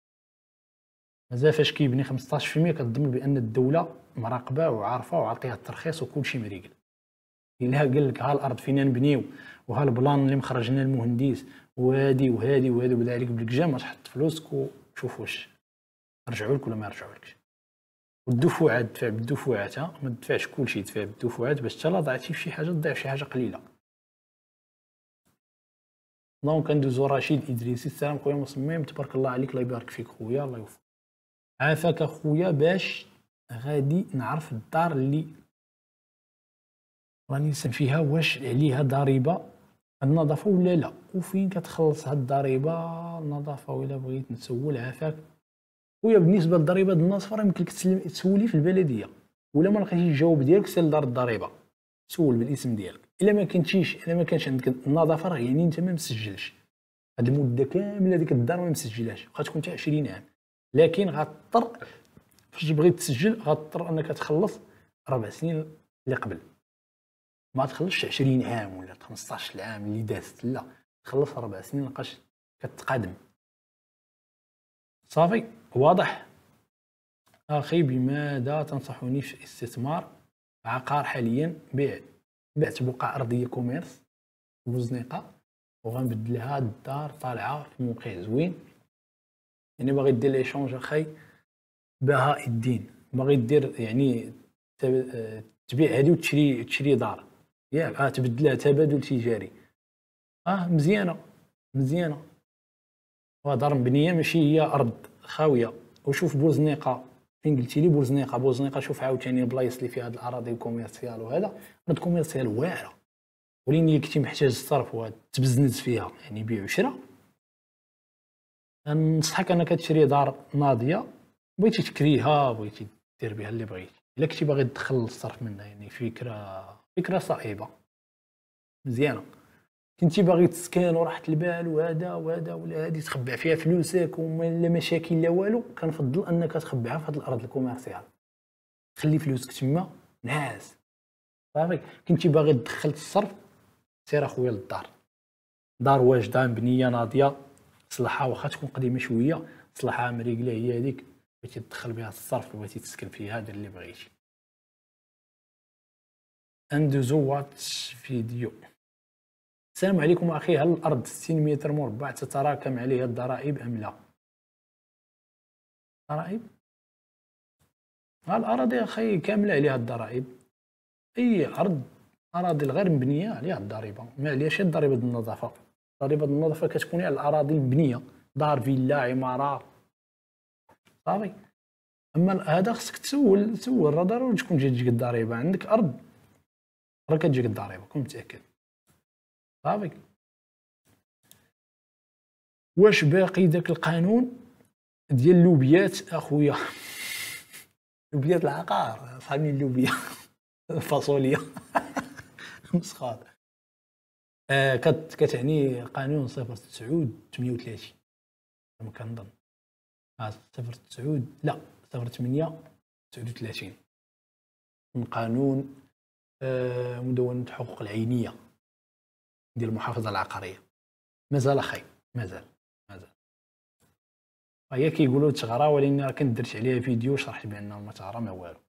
مازال فاش كيبني 15% كتضمن بان الدوله مراقبه وعارفه وعاطيها الترخيص وكلشي مريقل الا قال لك ها الارض فين نبنيو وها البلان اللي مخرجنا المهندس وهادي وهادي وهادي وبدا عليك بالكجام تحط فلوسك وشوف واش رجعوا لك ولا ما رجعوا لكش والدفوعات تدفع بالدفوعات ما تدفعش كلشي تدفع بالدفوعات باش حتى لا ضعتي فشي حاجه تضيع شي حاجه قليله دونك كندوزو رشيد ادريسي السلام خويا مصمم تبارك الله عليك الله يبارك فيك خويا الله يوفقك عافاك خويا باش غادي نعرف الدار اللي راني نسم فيها واش عليها ضريبه النظافه ولا لا وفين كتخلص هاد الضريبه النظافه ولا بغيت نسول عافاك خويا بالنسبه للضريبه ديال النصف راه يمكن تسولي في البلديه ولا ما لقيتيش الجواب ديالك سال دار الضريبه سول بالاسم ديالك الا ما كنتيش الا ما كانش عندك النظافه راه يعني انت ما مسجلش هاد المده كامله هذيك الدار ما مسجلهاش واخا تكون حتى 20 عام لكن غاضطر فاش بغيت تسجل غاضطر انك تخلص ربع سنين اللي قبل ما تخلصش 20 عام ولا 15 عام اللي دازت لا تخلص ربع سنين لقاش كتقادم صافي واضح اخي بماذا تنصحوني في استثمار عقار حاليا بيع بعت بقعه ارضيه كوميرس بوزنيقه وغنبدل لها الدار طالعه في موقع زوين يعني باغي دير لي شونج اخاي بهاء الدين باغي دير يعني تبيع هذه وتشري تشري دار ياك يعني اه تبدلها تبادل تجاري اه مزيانه مزيانه دار مبنيه ماشي هي ارض خاويه وشوف بوزنيقه فين قلتي لي بوزنيقه بوزنيقه شوف عاوتاني البلايص اللي فيها هاد الاراضي الكوميرسيال وهذا رد كوميرسيال واعره وليني كنتي محتاج الصرف وتبزنز فيها يعني بيع وشراء ننصحك انك تشري دار ناضيه بغيتي تكريها بغيتي دير بها اللي بغيتي الا كنتي باغي تدخل الصرف منها يعني فكره فكره صعيبه مزيانه كنتي باغي تسكن وراحت البال وهذا وهذا ولا هذه تخبع فيها فلوسك ولا مشاكل لا والو كنفضل انك تخبعها في هذه الارض الكوميرسيال خلي فلوسك تما نعاس صافي كنتي باغي تدخل الصرف سير اخويا للدار دار واجده مبنيه ناضيه صلحها واخا تكون قديمه شويه صلحها مريقله هي هذيك بغيتي تدخل بها الصرف بغيتي تسكن فيها دير اللي بغيتي اندوزو واتش فيديو السلام عليكم أخي هل الأرض 60 متر مربع تتراكم عليها الضرائب أم لا؟ ضرائب؟ الأراضي أخي كاملة عليها الضرائب أي أرض أراضي الغير مبنية عليها الضريبة ما عليهاش ضريبة النظافة ضريبة النظافة كتكون على الأراضي المبنية دار فيلا عمارة صافي أما هذا خصك تسول تسول راه ضروري تكون جاتك الضريبة عندك أرض راه كتجيك الضريبة كون متأكد صافي واش باقي داك القانون ديال اللوبيات اخويا (laughs) لوبيات العقار صحابي اللوبيا (laughs) الفاصوليا (laughs) مسخات آه كت كتعني قانون 09 38 ما كنظن آه 09 لا 08 39 من قانون آه مدونة حقوق العينيه ديال المحافظه العقاريه مازال اخي مازال مازال هي كيقولوا تغرى ولكن راه كنت درت عليها فيديو شرحت بان ما تغرى ما والو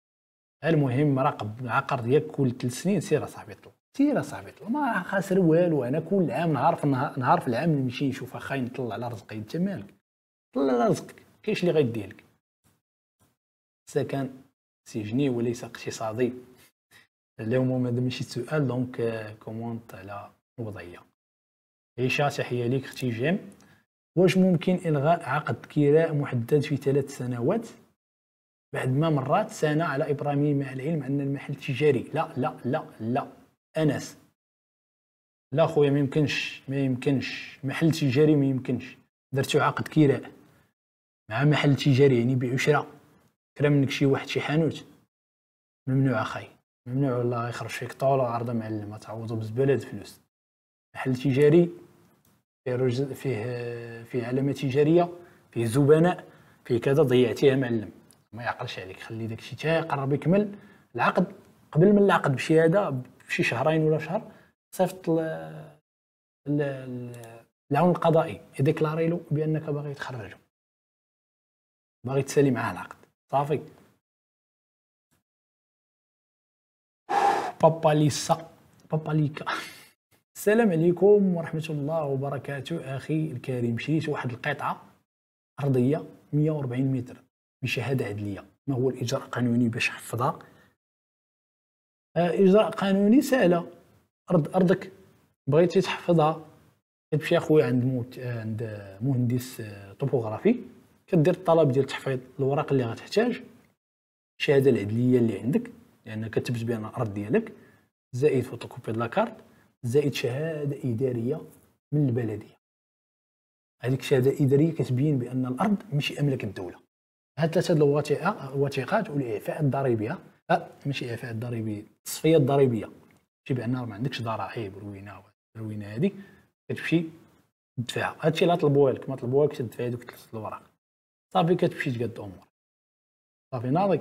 المهم راقب العقار ديالك كل 3 سنين سير اصاحبي طلب سير اصاحبي طلب ما خاسر والو انا كل عام نهار في النهار نهار في العام نمشي نشوف اخاي نطلع على رزقي انت مالك طلع على رزقك كاينش اللي غيدي لك سكن سجني وليس اقتصادي اليوم هذا ماشي سؤال دونك كومونت على وضيق عيشة تحية ليك اختي جيم واش ممكن الغاء عقد كراء محدد في ثلاث سنوات بعد ما مرات سنه على ابراهيم مع العلم ان المحل تجاري لا لا لا لا انس لا خويا ما يمكنش ما يمكنش محل تجاري ما يمكنش درتو عقد كراء مع محل تجاري يعني بيع وشراء كرا منك شي واحد شي حانوت ممنوع اخاي ممنوع والله يخرج فيك طول وعرضه معلم تعوضو بزباله فلوس محل تجاري فيه رجز فيه فيه علامه تجاريه فيه زبناء فيه كذا ضيعتيها معلم ما يعقلش عليك خلي داك الشيء حتى يقرب يكمل العقد قبل من العقد بشي هذا بشي شهرين ولا شهر صيفط العون القضائي يديكلاري له بانك باغي تخرج باغي تسالي معاه العقد صافي بابا ليسا بابا ليكا السلام عليكم ورحمة الله وبركاته أخي الكريم شريت واحد القطعة أرضية 140 متر بشهادة عدلية ما هو الإجراء القانوني باش نحفظها آه، إجراء قانوني سهلة أرض أرضك بغيتي تحفظها كتمشي أخويا عند موت عند مهندس آه، طوبوغرافي كدير الطلب ديال تحفيظ الوراق اللي غتحتاج الشهادة العدلية اللي عندك لأنك كتبت بها الأرض ديالك زائد فوتوكوبي لاكارت زائد شهاده اداريه من البلديه هذيك الشهاده الاداريه كتبين بان الارض ماشي املاك الدوله هاد ثلاثه الوثيقات والاعفاء الضريبيه لا آه، ماشي اعفاء الضريبي التصفيه الضريبيه ماشي بان ما عندكش ضرائب روينه روينه هذه كتمشي تدفعها هادشي لا طلبوها لك ما طلبوها لك تدفع هذوك ثلاث الوراق صافي كتمشي تقاد امور صافي ناضي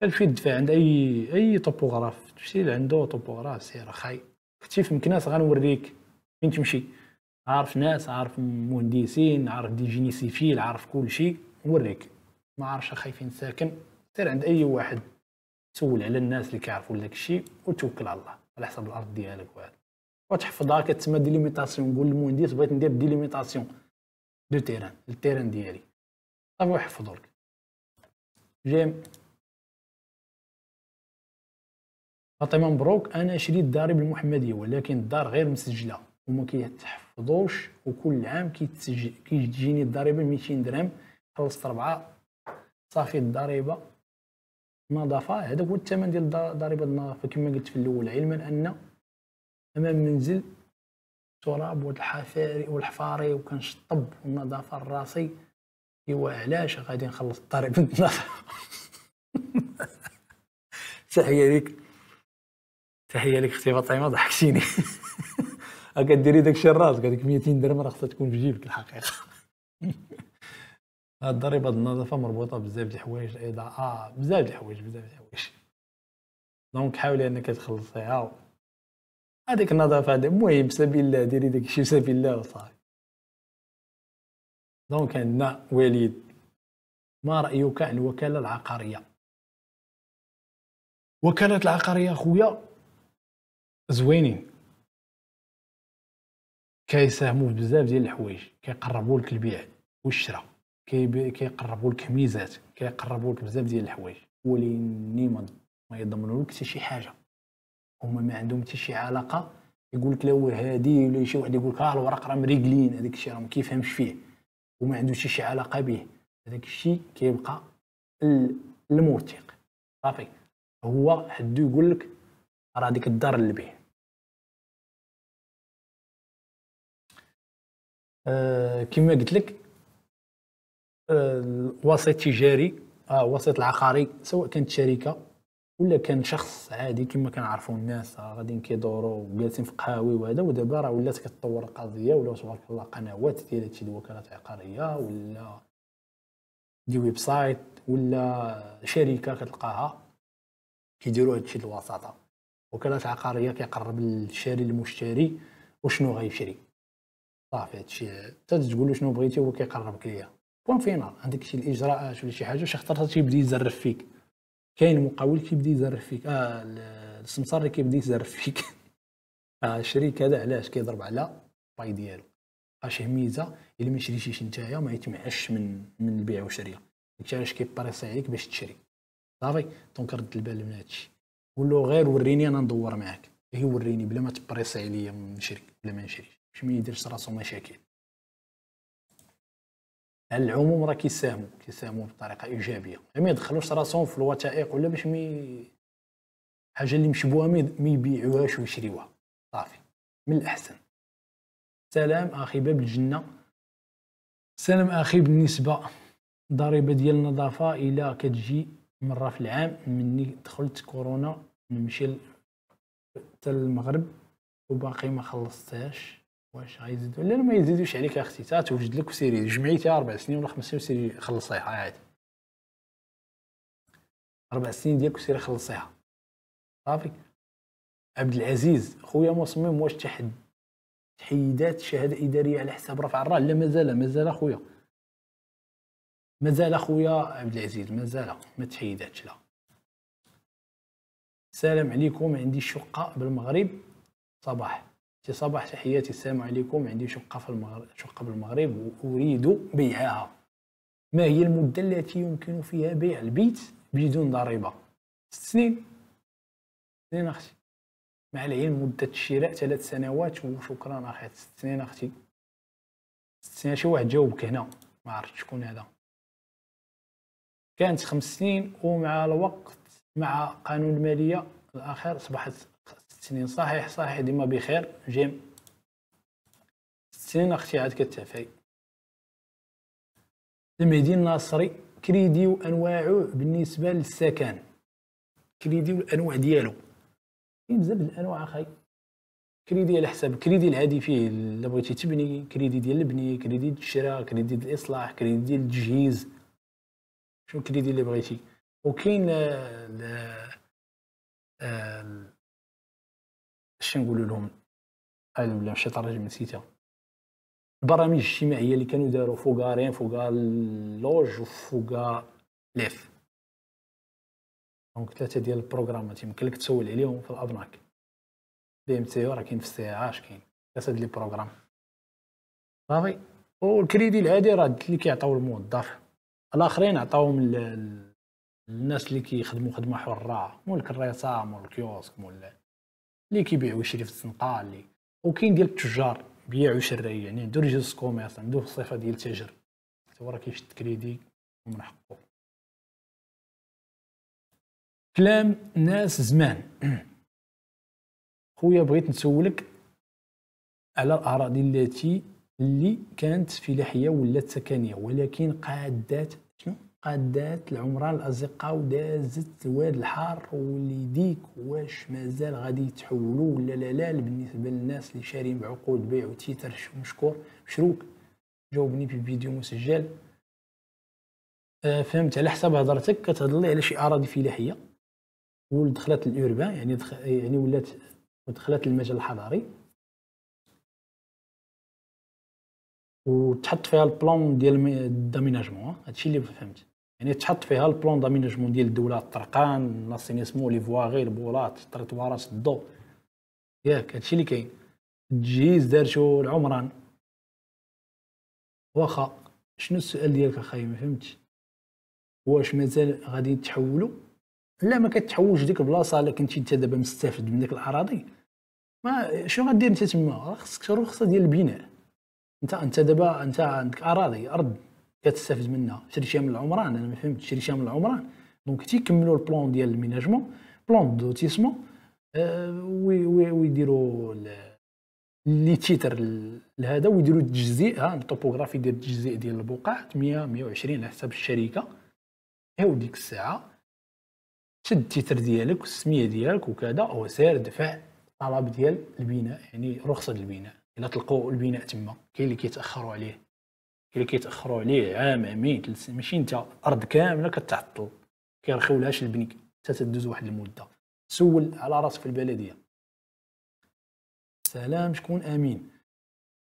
كتمشي تدفع عند اي اي طوبوغراف تمشي عنده طوبوغراف سير خاي كتي في مكناس غنوريك فين تمشي عارف ناس عارف مهندسين عارف دي جيني سيفيل عارف كل شيء نوريك ما عارفش اخاي فين ساكن سير عند اي واحد سول على الناس اللي كيعرفوا لك شيء وتوكل على الله على حسب الارض ديالك وهذا وتحفظها كتسمى ديليميتاسيون نقول للمهندس بغيت ندير ديليميتاسيون دو تيران التيران ديالي صافي لك جيم فاطمه مبروك انا شريت داري بالمحمديه ولكن الدار غير مسجله وما كيتحفظوش وكل عام كيتسجل كتجيني الضريبه 200 درهم خلصت ربعه صافي الضريبه نظافه هذا هو الثمن ديال ضريبه النظافه كما قلت في الاول علما ان امام منزل التراب والحفاري والحفاري وكنشطب والنظافه الراسي ايوا علاش غادي نخلص الضريبه النظافه تحيه (laughs) ليك تحيه لك اختي فاطمه ضحكتيني هاكا (laughs) ديري داك الشيء قال لك 200 درهم راه خصها تكون في جيبك الحقيقه (laughs) هاد الضريبه النظافه مربوطه بزاف د الحوايج ايضا اه بزاف د الحوايج بزاف د الحوايج دونك حاولي انك تخلصيها هذيك النظافه هذا المهم سبيل الله ديري داك الشيء سبيل الله وصافي دونك عندنا وليد ما رايك عن الوكاله العقاريه وكاله العقاريه خويا زوينين كيساهموا في بزاف ديال الحوايج كيقربوا لك البيع والشراء كيقربوا لك ميزات كيقربوا لك بزاف ديال الحوايج ولكن ما يضمنوا لك حتى شي حاجه هما ما عندهم حتى شي علاقه يقول لك لا هو هادي ولا شي واحد يقول لك ها الورق راه مريقلين هذاك الشيء راه ما كيفهمش فيه وما عندوش شي, شي علاقه به هذاك الشيء كيبقى الموثق صافي هو حدو يقول لك راه ديك الدار اللي به آه، كما قلت لك آه، الوسيط التجاري اه وسيط العقاري سواء كانت شركه ولا كان شخص عادي كما كنعرفوا الناس آه، غاديين كيدوروا وجالسين في قهاوي وهذا ودابا راه ولات كتطور القضيه ولا تبارك الله قنوات ديال هادشي الوكالات العقاريه ولا دي ويب سايت ولا شركه كتلقاها كيديروا هادشي الوساطه وكالات عقاريه كيقرب الشاري المشتري وشنو غيشري صافي هادشي حتى تقول له شنو بغيتي هو كيقربك ليا بوان فينال عندك شي الاجراءات ولا شي حاجه شي خطره تيبدا يزرف فيك كاين مقاول كيبدا يزرف فيك اه السمسار اللي كيبدا يزرف فيك (laughs) آه الشريك هذا علاش كيضرب على باي ديالو اش ميزه الا ما شريتيش نتايا ما يتمعش من من البيع والشراء داكشي علاش كيباريسي عليك باش تشري صافي دونك رد البال من هادشي قول له غير وريني انا ندور معاك هي وريني بلا ما تبريسي عليا نشري بلا ما نشريش باش ما يديرش راسو مشاكل العموم راه كيساهموا كيساهموا بطريقه ايجابيه ما يدخلوش راسهم في الوثائق ولا باش مي حاجه اللي مشبوهه ما يبيعوهاش ويشريوها صافي من الاحسن سلام اخي باب الجنه سلام اخي بالنسبه ضريبه ديال النظافه الى كتجي مره في العام مني دخلت كورونا نمشي حتى المغرب وباقي ما خلصتهاش واش غيزيد ولا ما يزيدوش عليك يعني اختي تا توجد لك سيري جمعيتي اربع سنين ولا خمس سنين وسيري خلصيها عادي اربع سنين ديالك وسيري خلصيها صافي عبد العزيز خويا مصمم واش تحد تحيدات شهاده اداريه على حساب رفع الراء لا مازال مازال خويا مازال خويا عبد العزيز مازال ما تحيداتش لا السلام عليكم عندي شقه بالمغرب صباح في صباح تحياتي السلام عليكم عندي شقة في المغرب شقة بالمغرب وأريد بيعها ما هي المدة التي يمكن فيها بيع البيت بدون ضريبة ست سنين سنين أختي مع العلم مدة الشراء ثلاث سنوات وشكرا أخي ست سنين أختي ست سنين شي واحد جاوبك هنا ما عرفت شكون هذا كانت خمس سنين ومع الوقت مع قانون المالية الآخر أصبحت ست سنين صحيح صحيح ديما بخير جيم ست سنين اختي عاد كتعفاي المهدي الناصري كريدي وانواعه بالنسبه للسكن كريدي والانواع ديالو كاين بزاف الانواع اخي كريدي على حساب كريدي العادي فيه الا بغيتي تبني كريدي ديال البني كريدي ديال الشراء كريدي ديال الاصلاح كريدي ديال التجهيز شنو كريدي اللي بغيتي وكاين آه، اش نقول لهم هذا ولا شي تراجم نسيتها البرامج الاجتماعيه اللي كانوا داروا رين فوقا لوج وفوقا ليف دونك ثلاثه ديال البروغرامات يمكن لك تسول عليهم في الابناك دي ام تي راه كاين في السي اش إيه كاين ثلاثه ديال البروغرام صافي والكريدي العادي راه اللي كيعطيو الموظف الاخرين عطاوهم الناس اللي كيخدموا خدمه حره مول الكريصه مول الكيوسك مول اللي كيبيع ويشري في الزنقه اللي وكاين ديال التجار بيع وشري يعني عنده ريجيس كوميرس عنده الصفه ديال تاجر حتى هو راه كيشد كريدي ومن حقه كلام ناس زمان (clears throat) خويا بغيت نسولك على الاراضي التي اللي كانت فلاحيه ولات سكنيه ولكن قادات قادات العمران الازقه ودازت الواد الحار وليديك واش مازال غادي يتحولوا ولا لا لا بالنسبه للناس اللي شارين بعقود بيع وتيتر مشكور مشروك جاوبني في فيديو مسجل آه، فهمت على حسب هضرتك كتهضر لي على شي اراضي فلاحيه ودخلت الاوربان يعني دخ... يعني ولات ودخلت المجال الحضاري وتحط فيها البلان ديال الداميناجمون هادشي اللي فهمت يعني تحط فيها البلون دامينجمون ديال الدوله الطرقان لاسينيسمون لي فواغي البولاط وراس الضو ياك هادشي اللي كاين التجهيز دارتو العمران واخا شنو السؤال ديالك اخاي ما فهمتش واش مازال غادي تحولوا لا ما كتحولش ديك البلاصه الا كنتي انت دابا مستافد من ديك الاراضي ما شنو غادير انت تما خصك رخصه ديال البناء انت انت دابا انت عندك اراضي ارض كتستافد منها شي من العمران انا ما فهمتش شي من العمران دونك تيكملوا البلان ديال الميناجمون بلان دوتيسمون آه وي وي ويديروا لي تيتر لهذا ويديروا التجزيء ها الطوبوغرافي ديال التجزيء ديال البقعة 100 120 على حساب الشركه هو ديك الساعه شد التيتر ديالك والسميه ديالك وكذا هو سير دفع الطلب ديال البناء يعني رخصه البناء الا طلقوا البناء تما كاين اللي كيتاخروا عليه اللي كيتاخروا عليه عام عامين ثلاث سنين ماشي انت ارض كامله كتعطل كيرخيولهاش البنيك حتى تدوز واحد المده سول على راسك في البلديه سلام شكون امين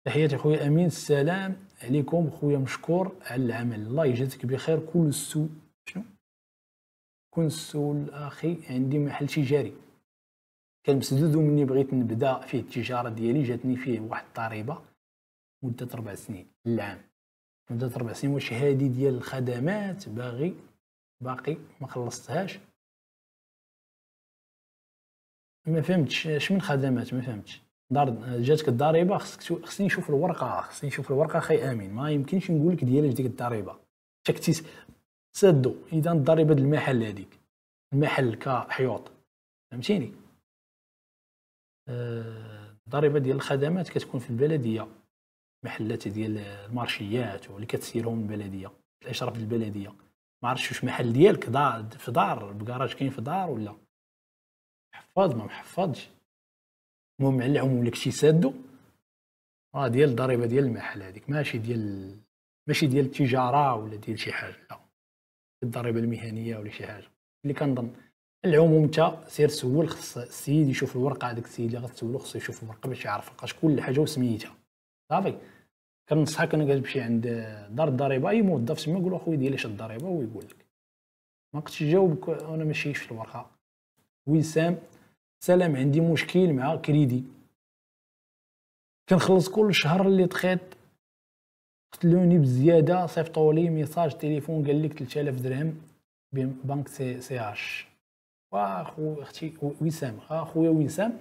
تحياتي خويا امين السلام عليكم خويا مشكور على العمل الله يجازيك بخير كل سو شنو كل سو اخي عندي محل تجاري كان مسدود مني بغيت نبدا فيه التجاره ديالي جاتني فيه واحد الضريبه مده ربع سنين العام مده ربع سنين واش هادي ديال الخدمات باغي باقي ما خلصتهاش ما فهمتش اش من خدمات ما فهمتش دار جاتك الضريبه خصك خصني نشوف الورقه خصني نشوف الورقه خي امين ما يمكنش نقول لك ديال ديك الضريبه شكتي سادو اذا الضريبه ديال المحل هذيك المحل كحيوط فهمتيني آه، الضريبه ديال الخدمات كتكون في البلديه محلات ديال المارشيات واللي كتسيرهم البلديه الاشراف ديال البلديه ما عرفتش واش محل ديالك دار في دار بكراج كاين في دار ولا محفظ ما محفظش المهم على العموم اللي كنتي سادو راه ديال الضريبه ديال المحل هذيك ماشي ديال ماشي ديال التجاره ولا ديال شي حاجه لا الضريبه المهنيه ولا شي حاجه اللي كنظن العموم انت سير سول خص السيد يشوف الورقه هذاك السيد اللي غتسولو خصو يشوف الورقه باش يعرف شكون الحاجه وسميتها صافي كنصحك انا تمشي عند دار الضريبه اي موظف تما قول اخويا ديالي شد الضريبه ويقول لك ما قدش يجاوبك انا ماشيش في الورقه وسام سلام عندي مشكل مع كريدي كنخلص كل شهر اللي تخيط قتلوني بزياده صيفطوا لي ميساج تليفون قال لك 3000 درهم بنك سي اش واخو اختي وسام اخويا وسام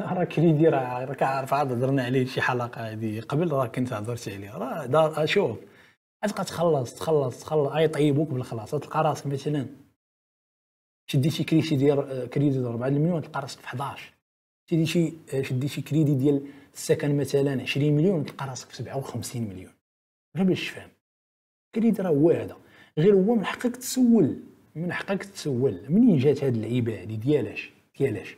راه كريدي راه راك عارف عاد هضرنا عليه شي حلقه هذه قبل راه كنت هضرت عليه راه دار شوف غتبقى تخلص تخلص تخلص اي طيبوك بالخلاص تلقى راسك مثلا شدي شي كريشي ديال كريدي ديال 4 مليون تلقى راسك في 11 شدي شي شدي شي كريدي ديال السكن مثلا 20 مليون تلقى راسك في 57 مليون غير باش تفهم كريدي راه هو هذا غير هو من حقك تسول من حقك تسول منين جات هاد العيبه هادي ديالاش ديالاش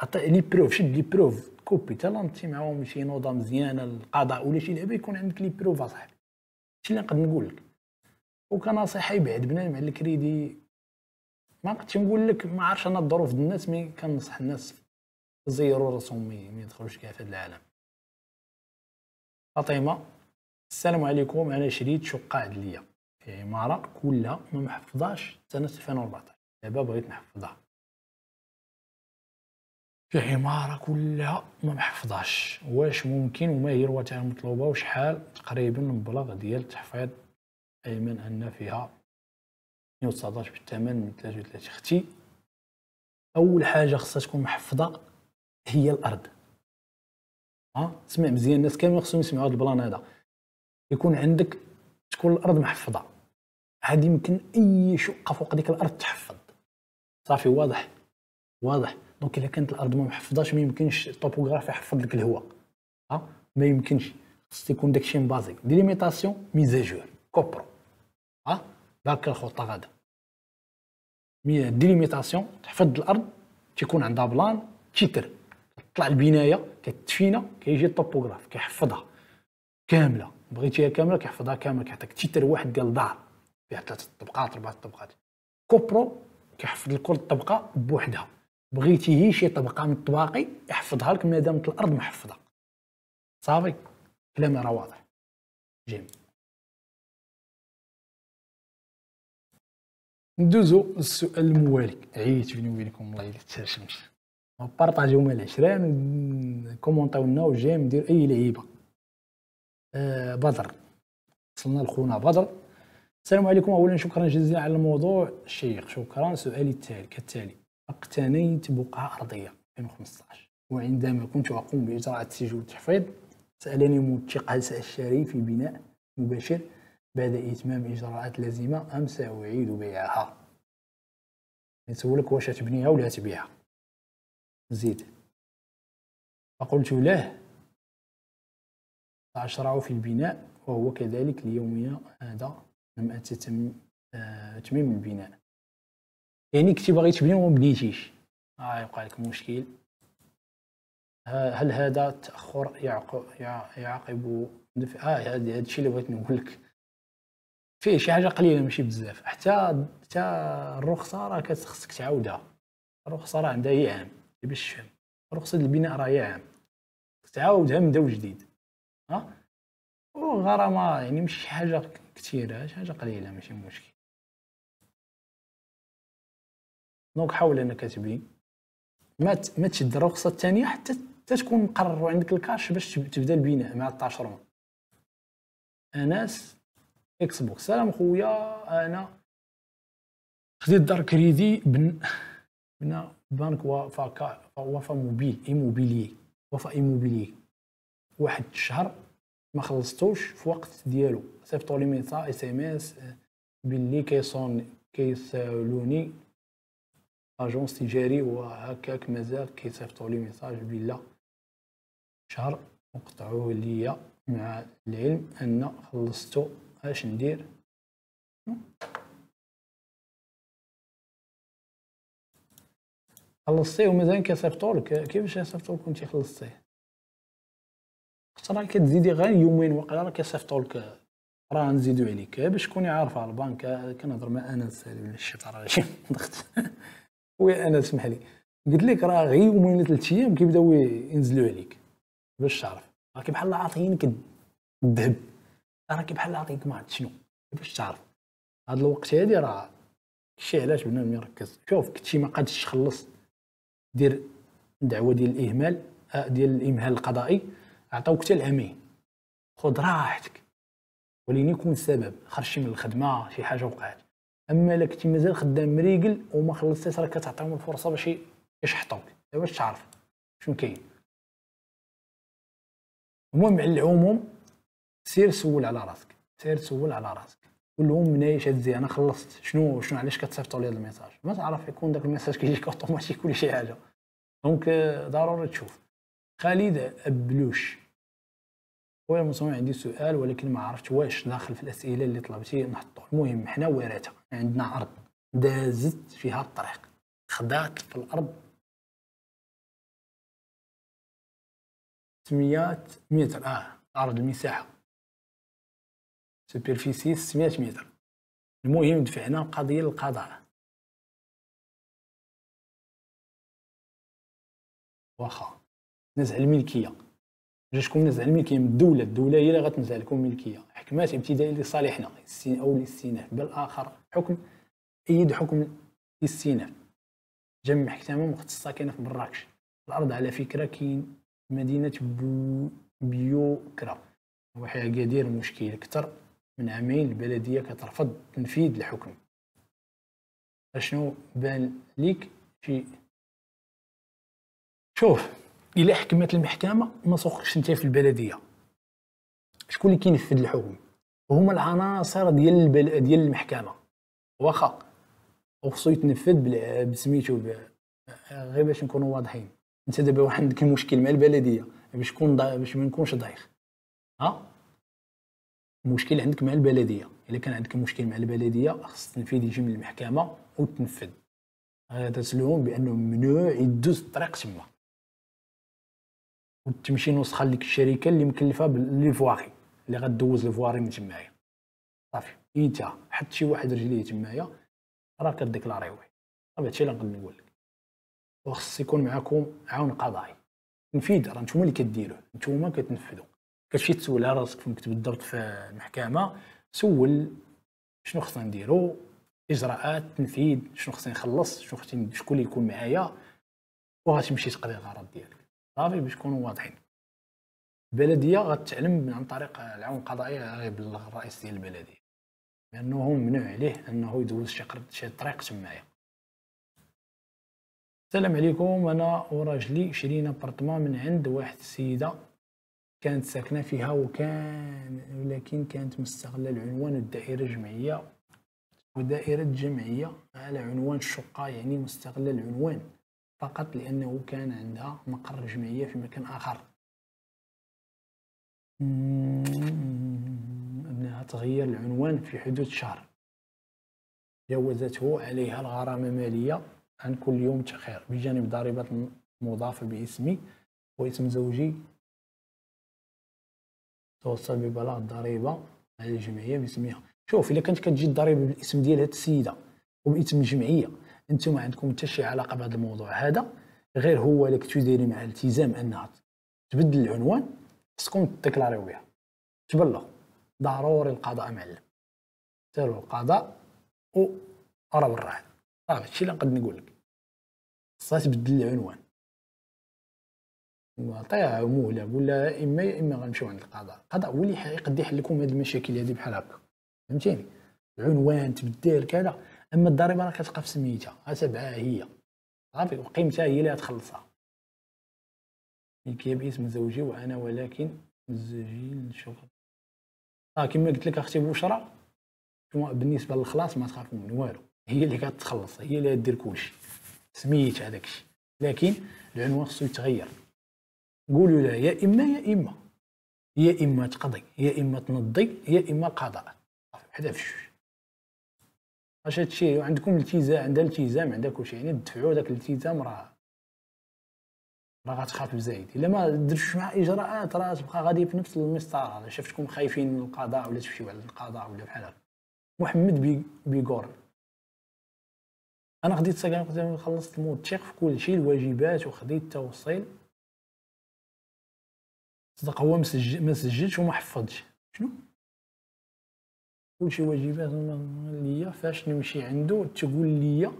عطى لي بروف شد لي بروف كوبي تلانتي معاهم شي نوضه مزيانه القضاء ولا شي لعبه يكون عندك لي بروف اصاحبي هادشي اللي نقدر نقول لك نصيحه يبعد بنادم على الكريدي ما نقدش نقول لك ما عرفش انا الظروف ديال الناس مي كنصح الناس زيرو راسهم ما يدخلوش كاع في هذا العالم فاطمه السلام عليكم انا شريت شقه عدليه في عماره كلها ما محفظاش سنه 2014 دابا بغيت نحفظها في عماره كلها ما محفظاش واش ممكن وما هي الوتيره المطلوبه وشحال تقريبا المبلغ ديال التحفيظ ايمن ان فيها 19 بالثمن من 33 اختي اول حاجه خصها تكون محفظه هي الارض ها سمع مزيان الناس كاملين خصهم يسمعوا هذا البلان هذا يكون عندك تكون الارض محفظه عاد يمكن اي شقه فوق ديك الارض تحفظ صافي واضح واضح دونك الا كانت الارض ما محفظاش ما يمكنش الطوبوغرافي يحفظ لك الهواء ها ما يمكنش خص يكون داكشي دي ديليميتاسيون ميزاجور كوبرو ها دارك الخطه غادا ديليميتاسيون تحفظ الارض تيكون عندها بلان تيتر تطلع البنايه كتفينا كيجي الطوبوغراف كيحفظها كامله بغيتيها كامله كيحفظها كامله كيعطيك تيتر واحد ديال الدار فيها ثلاثه طبقات اربعه طبقات كوبرو كيحفظ لكل طبقه بوحدها بغيتيه شي طبقه من الطباقي يحفظها لك مادام الارض محفظه صافي كلامي راه واضح جميل ندوزو للسؤال الموالي عييت بيني وبينكم والله الا تشمت بارطاجيو مع العشران كومونطيو لنا وجيم دير اي لعيبه آه بدر وصلنا لخونا بدر السلام عليكم اولا شكرا جزيلا على الموضوع الشيخ شكرا سؤالي التالي كالتالي اقتنيت بقعة أرضية 2015 وعندما كنت أقوم بإجراء التسجيل والتحفيظ سألني موثق هل سأشتري في بناء مباشر بعد إتمام إجراءات لازمة أم سأعيد بيعها يسولك واش تبنيها ولا تبيعها زيد فقلت له أشرع في البناء وهو كذلك ليومنا هذا لم أتتم آه، تميم البناء يعني كنتي باغي تبني وما بنيتيش آه يبقى لك مشكل هل هذا التاخر يعقب يعاقب اه هذا الشيء اللي بغيت نقول لك فيه شي حاجه قليله ماشي بزاف حتى حتى الرخصه راه خصك تعاودها الرخصه راه عندها هي عام باش تفهم رخصه البناء راه هي عام تعاودها من دو جديد ها وغرامه يعني مش حاجه كثيره شي حاجه قليله ماشي مشكل دونك حاول انك تبني ما ما تشد الرخصه الثانيه حتى حتى تكون مقرر عندك الكاش باش تبدا البناء مع 12 اناس انس اكس بوكس سلام خويا انا خديت دار كريدي بن بنا بنك وفا وفا موبيل ايموبيلي وفا ايموبيلي واحد الشهر ما خلصتوش في وقت ديالو صيفطوا لي ميسا اس ام اس باللي كيصون كيسالوني اجونس تجاري وهكاك مازال كيصيفطوا لي ميساج بلا شهر وقطعوه ليا مع العلم ان خلصتو اش ندير خلصتيه ومازال كيصيفطوا لك كيفاش يصيفطوا لك وانت خلصتيه خصنا كتزيدي غير يومين وقيله راه كيصيفطوا لك راه نزيدو عليك باش تكوني عارفه البنك كنهضر مع انا انس ولا الشيطان راه دخت خويا انا سمح لي قلت لك راه غير يومين ولا ثلاث ايام كيبداو ينزلوا عليك باش تعرف راكي بحال عاطينك الذهب راكي بحال عاطينك ما عرفت شنو باش تعرف هاد الوقت هادي راه شي علاش بنادم يركز شوف كنتي ما قادش تخلص دير دعوه ديال الاهمال آه، ديال الامهال القضائي عطاوك حتى العامين خذ راحتك ولين يكون سبب خرجتي من الخدمه شي حاجه وقعت اما الا كنتي مازال خدام مريقل وما خلصتيش راه كتعطيهم الفرصه باش يشحطوك باش تعرف شنو كاين المهم على العموم سير سول على راسك سير سول على راسك قول لهم من ايش انا خلصت شنو شنو علاش كتصيفطوا لي هذا الميساج ما تعرف يكون داك الميساج كيجيك اوتوماتيك كل شي حاجه دونك آه، ضروري تشوف خالد بلوش خويا المصمم عندي سؤال ولكن ما عرفت واش داخل في الاسئله اللي طلبتي نحطو المهم حنا ورثه عندنا ارض دازت فيها الطريق خضعت في الارض 600 متر اه ارض المساحه سوبرفيسي 600 متر المهم دفعنا القضيه للقضاء واخا نزع الملكيه جوشكم نزع الملكيه من الدوله الدوله هي اللي غتنزع لكم الملكيه حكمات ابتدائي لصالحنا او الاستئناف بل اخر حكم ايد حكم الاستئناف جمع محكمه مختصه كاينه في مراكش الارض على فكره كاين مدينه بو بيوكرا واحد قدير مشكل اكثر من عامين البلديه كترفض تنفيذ الحكم اشنو بان ليك شي شوف الى حكمت المحكمه ما سوقش انت في البلديه شكون اللي كينفذ الحكم هما العناصر ديال البل... ديال المحكمه واخا وخصو يتنفذ بل... بسميتو ب... غير باش نكونوا واضحين انت دابا واحد عندك مشكل مع البلديه باش كون دا... باش ما نكونش ضايخ ها مشكل عندك مع البلديه الا كان عندك مشكل مع البلديه خص التنفيذ يجي من المحكمه وتنفذ هذا تسلهم بانه ممنوع يدوز الطريق تما وتمشي نسخه لديك الشركه اللي مكلفه باللي فواري اللي غدوز الفواري من تمايا صافي انت حط شي واحد رجليه تمايا راه كديكلاري وي صافي هادشي اللي نقدر نقول لك وخص يكون معاكم عون قضائي تنفيذ راه نتوما اللي كديروه نتوما كتنفذوا كتمشي تسول على راسك فين كنت بالضبط في المحكمه سول شنو خصنا نديرو اجراءات تنفيذ شنو خصني نخلص شنو خصني شكون اللي يكون معايا وغتمشي تقضي الغرض ديالك صافي باش يكونوا واضحين البلديه غتعلم عن طريق العون القضائي غيبلغ الرئيس ديال البلديه لانه ممنوع عليه انه يدوز شي شي طريق تمايا السلام عليكم انا وراجلي شرينا ابارتمان من عند واحد السيده كانت ساكنه فيها وكان ولكن كانت مستغله العنوان الدائره الجمعيه ودائره الجمعيه على عنوان الشقه يعني مستغله العنوان فقط لأنه كان عندها مقر جمعية في مكان آخر أنها تغير العنوان في حدود شهر جوزته عليها الغرامة مالية عن كل يوم تأخير بجانب ضريبة مضافة باسمي واسم زوجي توصل ببلاغ الضريبة على الجمعية باسمها شوف إذا كانت كتجي الضريبة بالاسم ديال هاد السيدة وباسم الجمعية انتم ما عندكم حتى شي علاقه بهذا الموضوع هذا غير هو ليكتو ديري مع التزام انها تبدل العنوان خصكم تديكلاريو بها تبلغ ضروري القضاء معلم سالو القضاء و راه بالراحه صافي هادشي اللي نقدر نقول لك خصها تبدل العنوان نعطيها مهله ولا اما اما غنمشيو عند القضاء القضاء هو اللي يقد يحل لكم هاد المشاكل هادي بحال هكا فهمتيني العنوان تبدل كذا اما الضريبه راه كتبقى في سميتها غتبعها هي صافي وقيمتها هي اللي غتخلصها ملكيه باسم زوجي وانا ولكن زوجي الشغل اه كما قلت لك اختي بشرى بالنسبه للخلاص ما تخاف من والو هي اللي كتخلص هي اللي دير كلشي سميت هذاك الشيء لكن العنوان خصو يتغير قولوا لها يا اما يا اما يا اما تقضي يا اما تنضي يا اما قضاء حدا في الشوش اش هادشي عندكم التزام عندها التزام عندها كلشي يعني تدفعوا داك الالتزام راه راه غتخاف بزايد الا ما درتش مع اجراءات راه تبقى غادي في نفس المسطره انا شفتكم خايفين من القضاء ولا تمشيو على القضاء ولا بحال هكا محمد بي بيغور انا خديت ساكن خلصت الموثق في كلشي الواجبات وخديت التوصيل صدق هو مسجل ما سجلش وما حفظش شنو كلشي واجبات ليا فاش نمشي عنده تقول ليا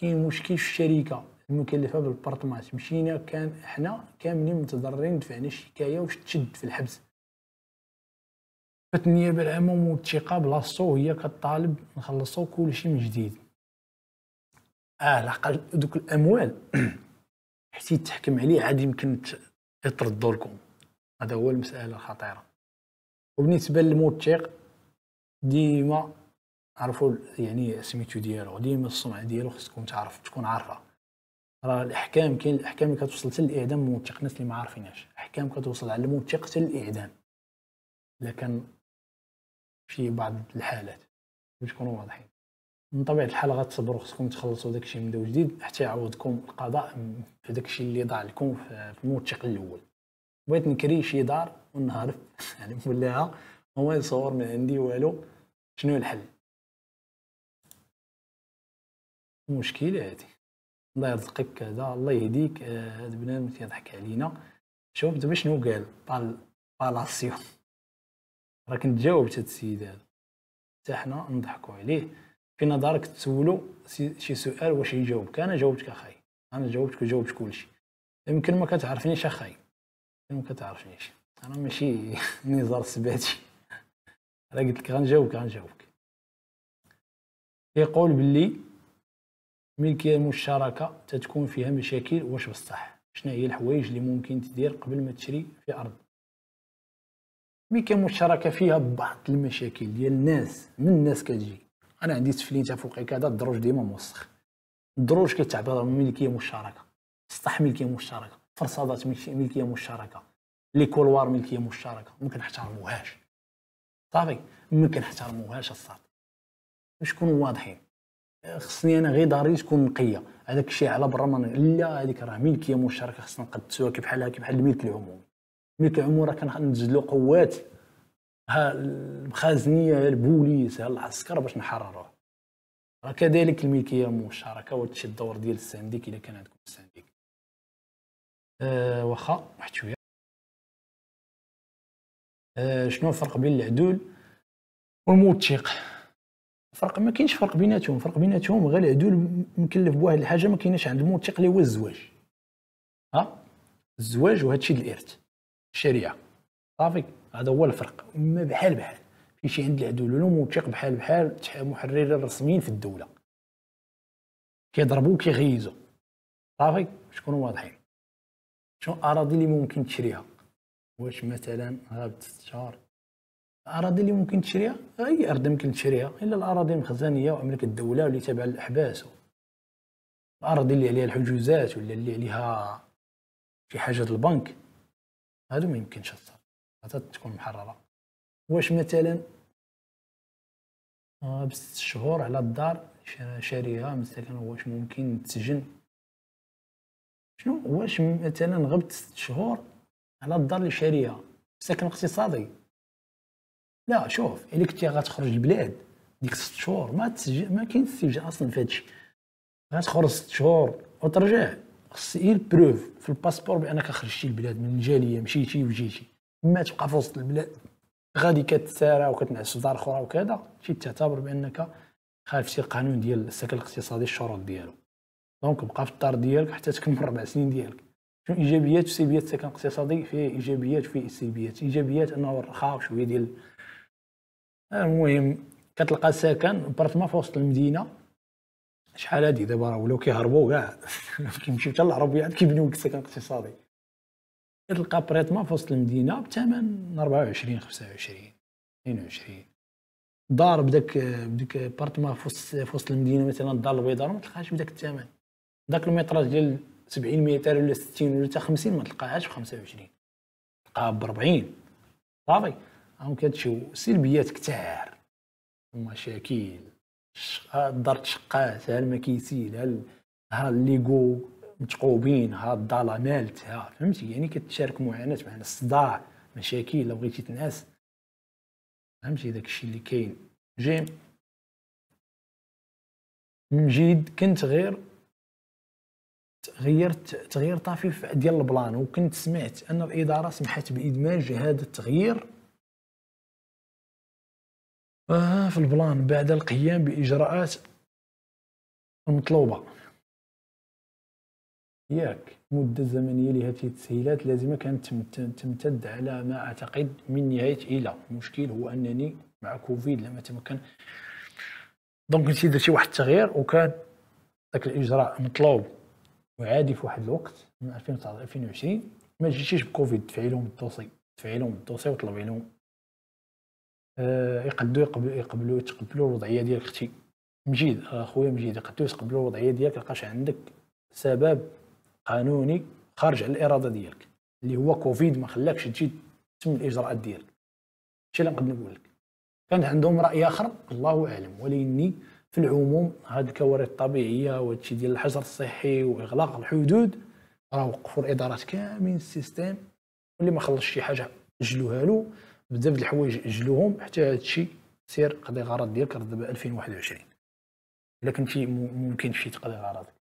كاين مشكل في الشركه المكلفه بالبارطمات مشينا كان احنا كاملين متضررين دفعنا شكايه واش تشد في الحبس النيابه العامه موثقه بلاصتو هي كطالب نخلصو كلشي من جديد اه على الاقل دوك الاموال (clears throat) حتى تحكم عليه عاد يمكن يطردوا لكم هذا هو المساله الخطيره وبالنسبه للموثق ديما عرفوا يعني سميتو ديالو ديما الصنع ديالو خصكم تعرف تكون عارفه راه الاحكام كاين الاحكام اللي كتوصل حتى الاعدام موثق الناس اللي ما عارفينهاش احكام كتوصل على الموثق حتى الاعدام لكن في بعض الحالات باش تكونوا واضحين من طبيعه الحال غتصبروا خصكم تخلصوا داكشي من داو جديد حتى يعوضكم القضاء في داكشي اللي ضاع لكم في الموثق الاول بغيت نكري شي دار ونهرب (laughs) يعني مولاها وما يصور من عندي والو شنو الحل المشكله هذه الله يرزقك كذا الله يهديك هذا آه، بنادم تيضحك علينا شوف دابا شنو قال بال بالاسيو راه كنت جاوبت هاد السيد هذا حتى حنا نضحكوا عليه في نظرك تسولو شي سؤال واش يجاوبك انا جاوبتك اخاي انا جاوبتك وجاوبت كلشي يمكن ما كتعرفنيش اخاي يمكن ما كتعرفنيش انا ماشي (laughs) نزار سباتي انا قلت لك غنجاوبك غنجاوبك يقول باللي الملكيه المشتركه تتكون فيها مشاكل واش بصح شنو هي الحوايج اللي ممكن تدير قبل ما تشري في ارض الملكيه المشتركه فيها بعض المشاكل ديال الناس من الناس كتجي انا عندي تفلين فوقي كذا الدروج ديما موسخ الدروج كتعبر من ملكيه مشتركه سطح ملكيه مشتركه فرصادات ملكيه مشتركه لي كولوار ملكيه مشتركه ممكن نحترموهاش صافي ما كنحترموهاش الساط باش نكونوا واضحين خصني انا غير داري تكون نقيه هذاك الشيء على برا ما لا هذيك راه ملكيه مشتركه خصنا نقدسوها كي بحال هكا بحال الملك العمومي الملك العمومي راه كنزلوا قوات ها المخازنيه ها البوليس ها العسكر باش نحرروه راه كذلك الملكيه المشتركه وتشد الدور ديال السنديك اذا كان عندكم السنديك أه واخا واحد شويه آه، شنو الفرق بين العدول والموثق فرق ما كاينش فرق بيناتهم فرق بيناتهم غير العدول مكلف بواحد الحاجه ما كايناش عند الموثق اللي هو الزواج ها الزواج وهذا الشيء الارث الشريعه صافي هذا هو الفرق ما بحال بحال كاين شي عند العدول ولا موثق بحال بحال محرر الرسميين في الدوله كيضربوا كيغيزوا صافي باش واضحين شنو الاراضي اللي ممكن تشريها واش مثلا غاب شهور الاراضي اللي ممكن تشريها اي ارض ممكن تشريها الا الاراضي المخزنيه واملاك الدوله واللي تابعه للاحباس الاراضي اللي عليها الحجوزات ولا اللي عليها شي حاجه البنك هادو ما يمكنش تصير حتى تكون محرره واش مثلا بست شهور على الدار شاريها مثلا واش ممكن تسجن شنو واش مثلا غبت ست شهور على الدار اللي شاريها ساكن اقتصادي لا شوف الا كنتي غتخرج البلاد ديك ست شهور ما تسجل ما كاين السجل اصلا في هادشي غتخرج ست شهور وترجع خص اي بروف في الباسبور بانك خرجتي البلاد من الجاليه مشيتي وجيتي ما تبقى في وسط البلاد غادي كتسارع وكتنعس في دار اخرى وكذا شي تعتبر بانك خالفتي القانون ديال السكن الاقتصادي الشروط ديالو دونك بقى في الدار ديالك حتى تكمل ربع سنين ديالك شنو ايجابيات سلبيات السكن الاقتصادي فيه ايجابيات وفيه سلبيات ايجابيات انه الرخاء وشويه ديال المهم كتلقى ساكن ما في وسط المدينه شحال هادي دابا راه ولاو كيهربوا كاع (laughs) كيمشيو حتى عاد كيبنيو لك السكن الاقتصادي كتلقى ما في وسط المدينه بثمن 24 25 22 دار بداك بداك بارتما في وسط المدينه مثلا الدار البيضاء ما تلقاهاش بداك الثمن داك الميطراج ديال 70 متر ولا 60 ولا حتى 50 ما تلقاهاش ب 25 تلقاها ب 40 صافي راهم كتشوف سلبيات كثار المشاكل الدار تشقات ها المكيسيل ها ها الليغو متقوبين ها الضاله مالتها فهمتي يعني كتشارك معاناه معنا الصداع مشاكل لو بغيتي تنعس فهمتي داك الشيء اللي كاين جيم مجيد كنت غير تغيرت تغيير طفيف ديال البلان وكنت سمعت ان الاداره سمحت بادماج هذا التغيير آه في البلان بعد القيام باجراءات المطلوبه ياك المده الزمنيه لهذه التسهيلات لازمه كانت تمتد على ما اعتقد من نهايه الى المشكل هو انني مع كوفيد لما تمكن دونك انت درتي واحد التغيير وكان ذاك الاجراء مطلوب وعادي في واحد الوقت من 2019 2020 ما جيتيش بكوفيد دفعي لهم الدوسي دفعي لهم الدوسي وطلبي لهم يقدو آه، يقبلوا يقبلوا يتقبلوا الوضعيه ديالك اختي مجيد اخويا آه، مجيد يقدو يتقبلوا الوضعيه ديالك لقاش عندك سبب قانوني خارج على الاراده ديالك اللي هو كوفيد ما خلاكش تجي تتم الاجراءات ديالك شي اللي نقدر نقول لك كان عندهم راي اخر الله اعلم وليني في العموم هاد الكوارث الطبيعيه وهادشي ديال الحجر الصحي واغلاق الحدود راه وقفوا الادارات كاملين السيستيم واللي ما خلصش شي حاجه اجلوها له بزاف د الحوايج اجلوهم حتى هادشي سير قضي غرض ديالك رد 2021 الا كنتي ممكن شي تقضي غرضك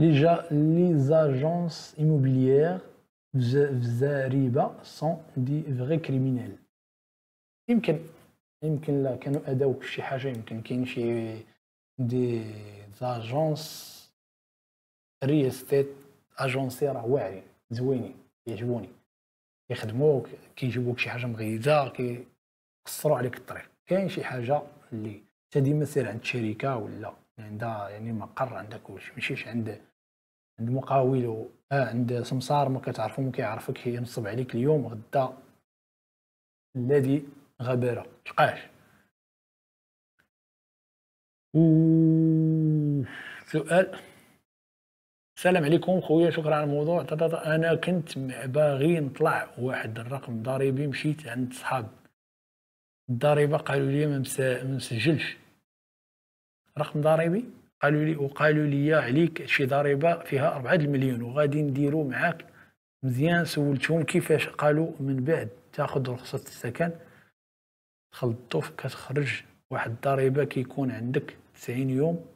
لي جا لي زاجونس ايموبيليير بزاف سون دي فغي كريمينيل يمكن يمكن لا كانوا اداوك شي حاجه يمكن كاين شي دي زاجونس ريستيت اجونسي راه واعرين زوينين يعجبوني كيخدموك كيجيبوك شي حاجه مغيزه كيقصروا عليك الطريق كاين شي حاجه اللي انت ديما سير عند شركه ولا عندها يعني مقر عندها كلشي ماشيش عند عند مقاول آه عند سمسار ما كتعرفو ما كيعرفك ينصب عليك اليوم غدا الذي غبره تبقاش سؤال السلام عليكم خويا شكرا على الموضوع انا كنت باغي نطلع واحد الرقم ضريبي مشيت عند صحاب الضريبه قالوا لي ما مسجلش رقم ضريبي قالوا لي وقالوا لي عليك شي ضريبه فيها 4 المليون وغادي نديرو معاك مزيان سولتهم كيفاش قالوا من بعد تاخذ رخصه السكن تخلطو كتخرج واحد الضريبه كيكون عندك 90 يوم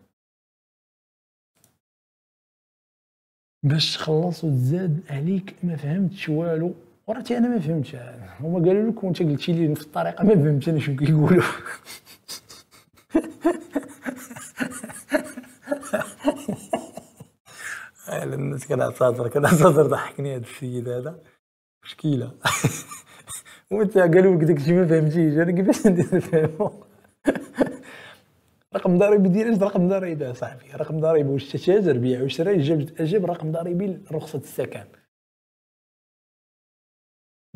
باش تخلص وتزاد عليك ما فهمتش والو وراتي انا ما فهمتش هما قالوا لك وانت قلتي لي في الطريقه ما فهمتش انا شنو كيقولوا الناس كنعتذر كنعتذر ضحكني هذا السيد هذا مشكله (laughs) وانت قالوا لك داك ما فهمتيش انا كيفاش ندير نفهمو رقم ضريبي ديال رقم ضريبي يا صاحبي رقم ضريبي واش تتاجر بيع وشراء جاب اجيب رقم ضريبي رخصه السكن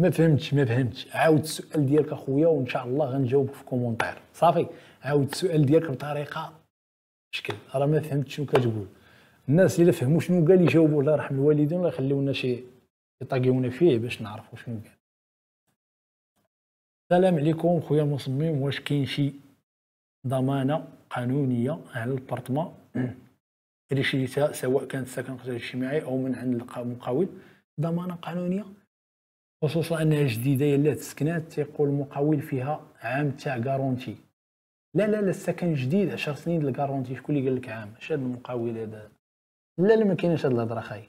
ما فهمتش ما فهمتش عاود السؤال ديالك اخويا وان شاء الله غنجاوبك في كومونتير صافي عاود السؤال ديالك بطريقه شكل راه ما فهمتش شنو كتقول الناس اللي فهموا شنو قال يجاوبوا الله يرحم الوالدين الله يخليونا شي يطاقيونا فيه باش نعرفوا شنو قال السلام عليكم خويا المصمم واش كاين شي ضمانه قانونيه على البارتما (clears throat) اللي شريتها سواء كانت سكن اجتماعي او من عند المقاول ضمانه قانونيه خصوصا انها جديده يلا تسكنات تيقول المقاول فيها عام تاع كارونتي لا لا لا السكن جديد 10 سنين الكارونتي شكون اللي قال لك عام اش هاد المقاول هذا لا لا ما كاينش هاد الهضره خاي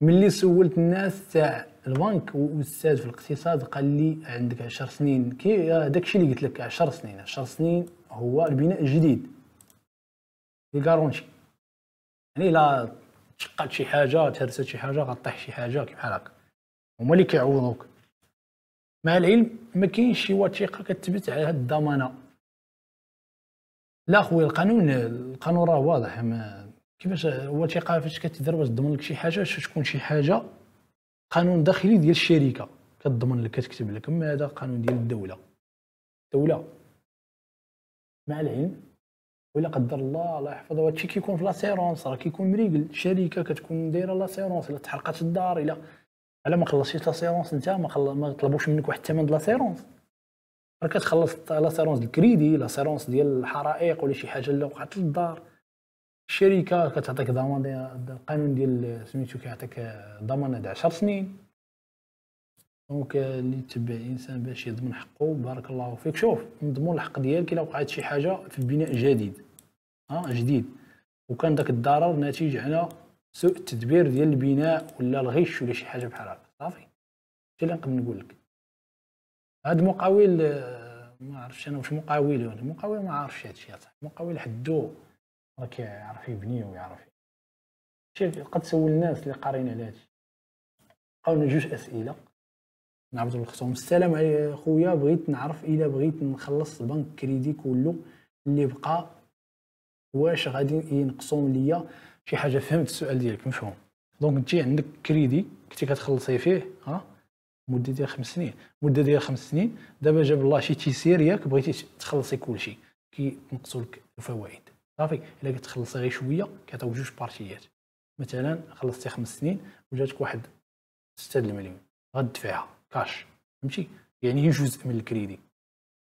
ملي سولت الناس تاع البنك واستاذ في الاقتصاد قال لي عندك 10 سنين كي داكشي اللي قلت لك 10 سنين 10 سنين هو البناء الجديد لي يكارونشي يعني لا تشقات شي حاجه تهرست شي حاجه غطيح شي حاجه كيف بحال هكا هما اللي كيعوضوك مع العلم ما كاينش شي وثيقه كتثبت على هاد الضمانه لا خويا القانون القانون راه واضح ما كيفاش هو الوثيقه فاش كتدير باش تضمن لك شي حاجه خصها تكون شي حاجه قانون داخلي ديال الشركه كتضمن لك كتكتب لك اما هذا قانون ديال الدوله الدوله مع العلم ولا قدر الله الله يحفظه هادشي كيكون في لاسيرونس راه كيكون مريقل الشركه كتكون دايره لاسيرونس الا تحرقات الدار الا على ما خلصتيش لاسيرونس انت ما, خل... ما طلبوش منك واحد الثمن ديال لاسيرونس راه كتخلص لاسيرونس الكريدي لاسيرونس ديال الحرائق ولا شي حاجه اللي وقعت للدار الشركه كتعطيك ضمان القانون ديال سميتو كيعطيك ضمان د 10 سنين دونك اللي تبع الانسان باش يضمن حقه بارك الله فيك شوف نضمن الحق ديالك الا وقعت شي حاجه في بناء جديد ها أه جديد وكان داك الضرر ناتج على سوء التدبير ديال البناء ولا الغش ولا شي حاجه بحال هكا صافي هادشي اللي نقدر نقول لك هاد المقاول ما عرفتش انا واش مقاول ولا مقاول ما عرفتش هادشي مقاول حدو راه كيعرف يبني ويعرف شوف قد سول الناس اللي قارين على هادشي عطاونا جوج اسئله نعرضوا لختهم السلام عليك خويا بغيت نعرف الا بغيت نخلص البنك كريدي كله اللي بقى واش غادي ينقصهم ليا شي حاجه فهمت السؤال ديالك مفهوم دونك تجي عندك كريدي كنتي كتخلصي فيه ها مده ديال خمس سنين مده ديال خمس سنين دابا جاب الله شي تيسير ياك بغيتي تخلصي كلشي كيتنقصوا لك الفوائد صافي الا كتخلصي غير شويه كيعطيوك جوج بارتيات مثلا خلصتي خمس سنين وجاتك واحد 6 المليون غدفعها كاش فهمتي يعني هي جزء من الكريدي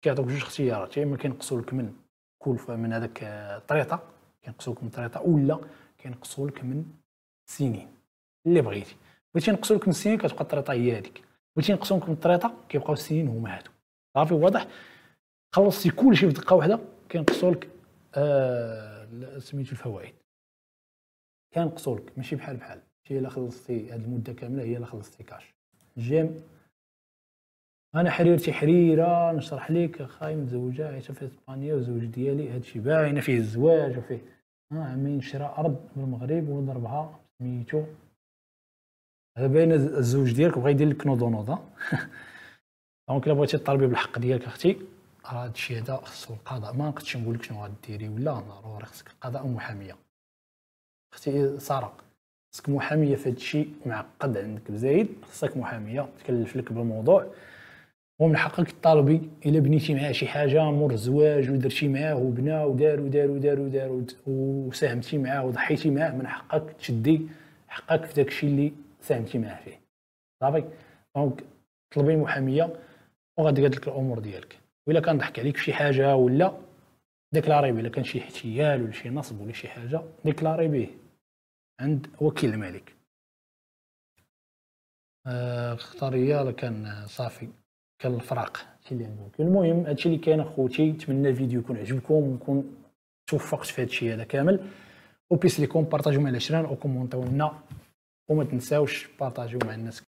كيعطيوك جوج اختيارات يا اما كينقصوا لك من كلفه من هذاك الطريطه كينقصوا لك من الطريطه ولا كينقصوا لك من سنين اللي بغيتي بغيتي ينقصوا لك من السنين كتبقى الطريطه هي هذيك بغيتي نقصوا لك من الطريطه كيبقاو السنين هما هادو صافي واضح خلصتي كلشي في دقه واحده كينقصوا لك آه، سميتو الفوائد كان قصولك ماشي بحال بحال شي الا خلصتي هاد المده كامله هي الا خلصتي كاش جيم انا حريرتي حريره نشرح لك خاي متزوجه عايشه في اسبانيا وزوج ديالي هادشي باينه فيه الزواج وفيه آه عمين شرا ارض بالمغرب وضربها سميتو هذا باين الزوج ديالك بغا يدير لك نوضو نوضه (laughs) دونك الا بغيتي تطالبي بالحق ديالك اختي راه هادشي هذا خصو القضاء ما نقدش نقول لك شنو غديري ولا ضروري خصك قضاء ومحاميه اختي ساره خصك محاميه في هادشي معقد عندك بزايد خصك محاميه تكلف لك بالموضوع ومن حقك الطالبي الا بنيتي معاه شي حاجه مور الزواج ودرتي معاه وبنا ودار ودار ودار ودار وساهمتي معاه وضحيتي معاه من حقك تشدي حقك في داكشي اللي ساهمتي معاه فيه صافي دونك طلبي محاميه وغادي لك الامور ديالك ولا كان ضحك عليك شي حاجه ولا ديكلاري به الا كان شي احتيال ولا شي نصب ولا شي حاجه ديكلاري به عند وكيل الملك الخطريه آه، كان صافي كان الفراق هادشي اللي عندهم المهم هادشي اللي كاين اخوتي نتمنى الفيديو يكون عجبكم ونكون توفقت في هادشي هذا كامل وبيس ليكم بارطاجيو مع العشران وكومونتيو لنا وما تنساوش بارطاجيو مع الناس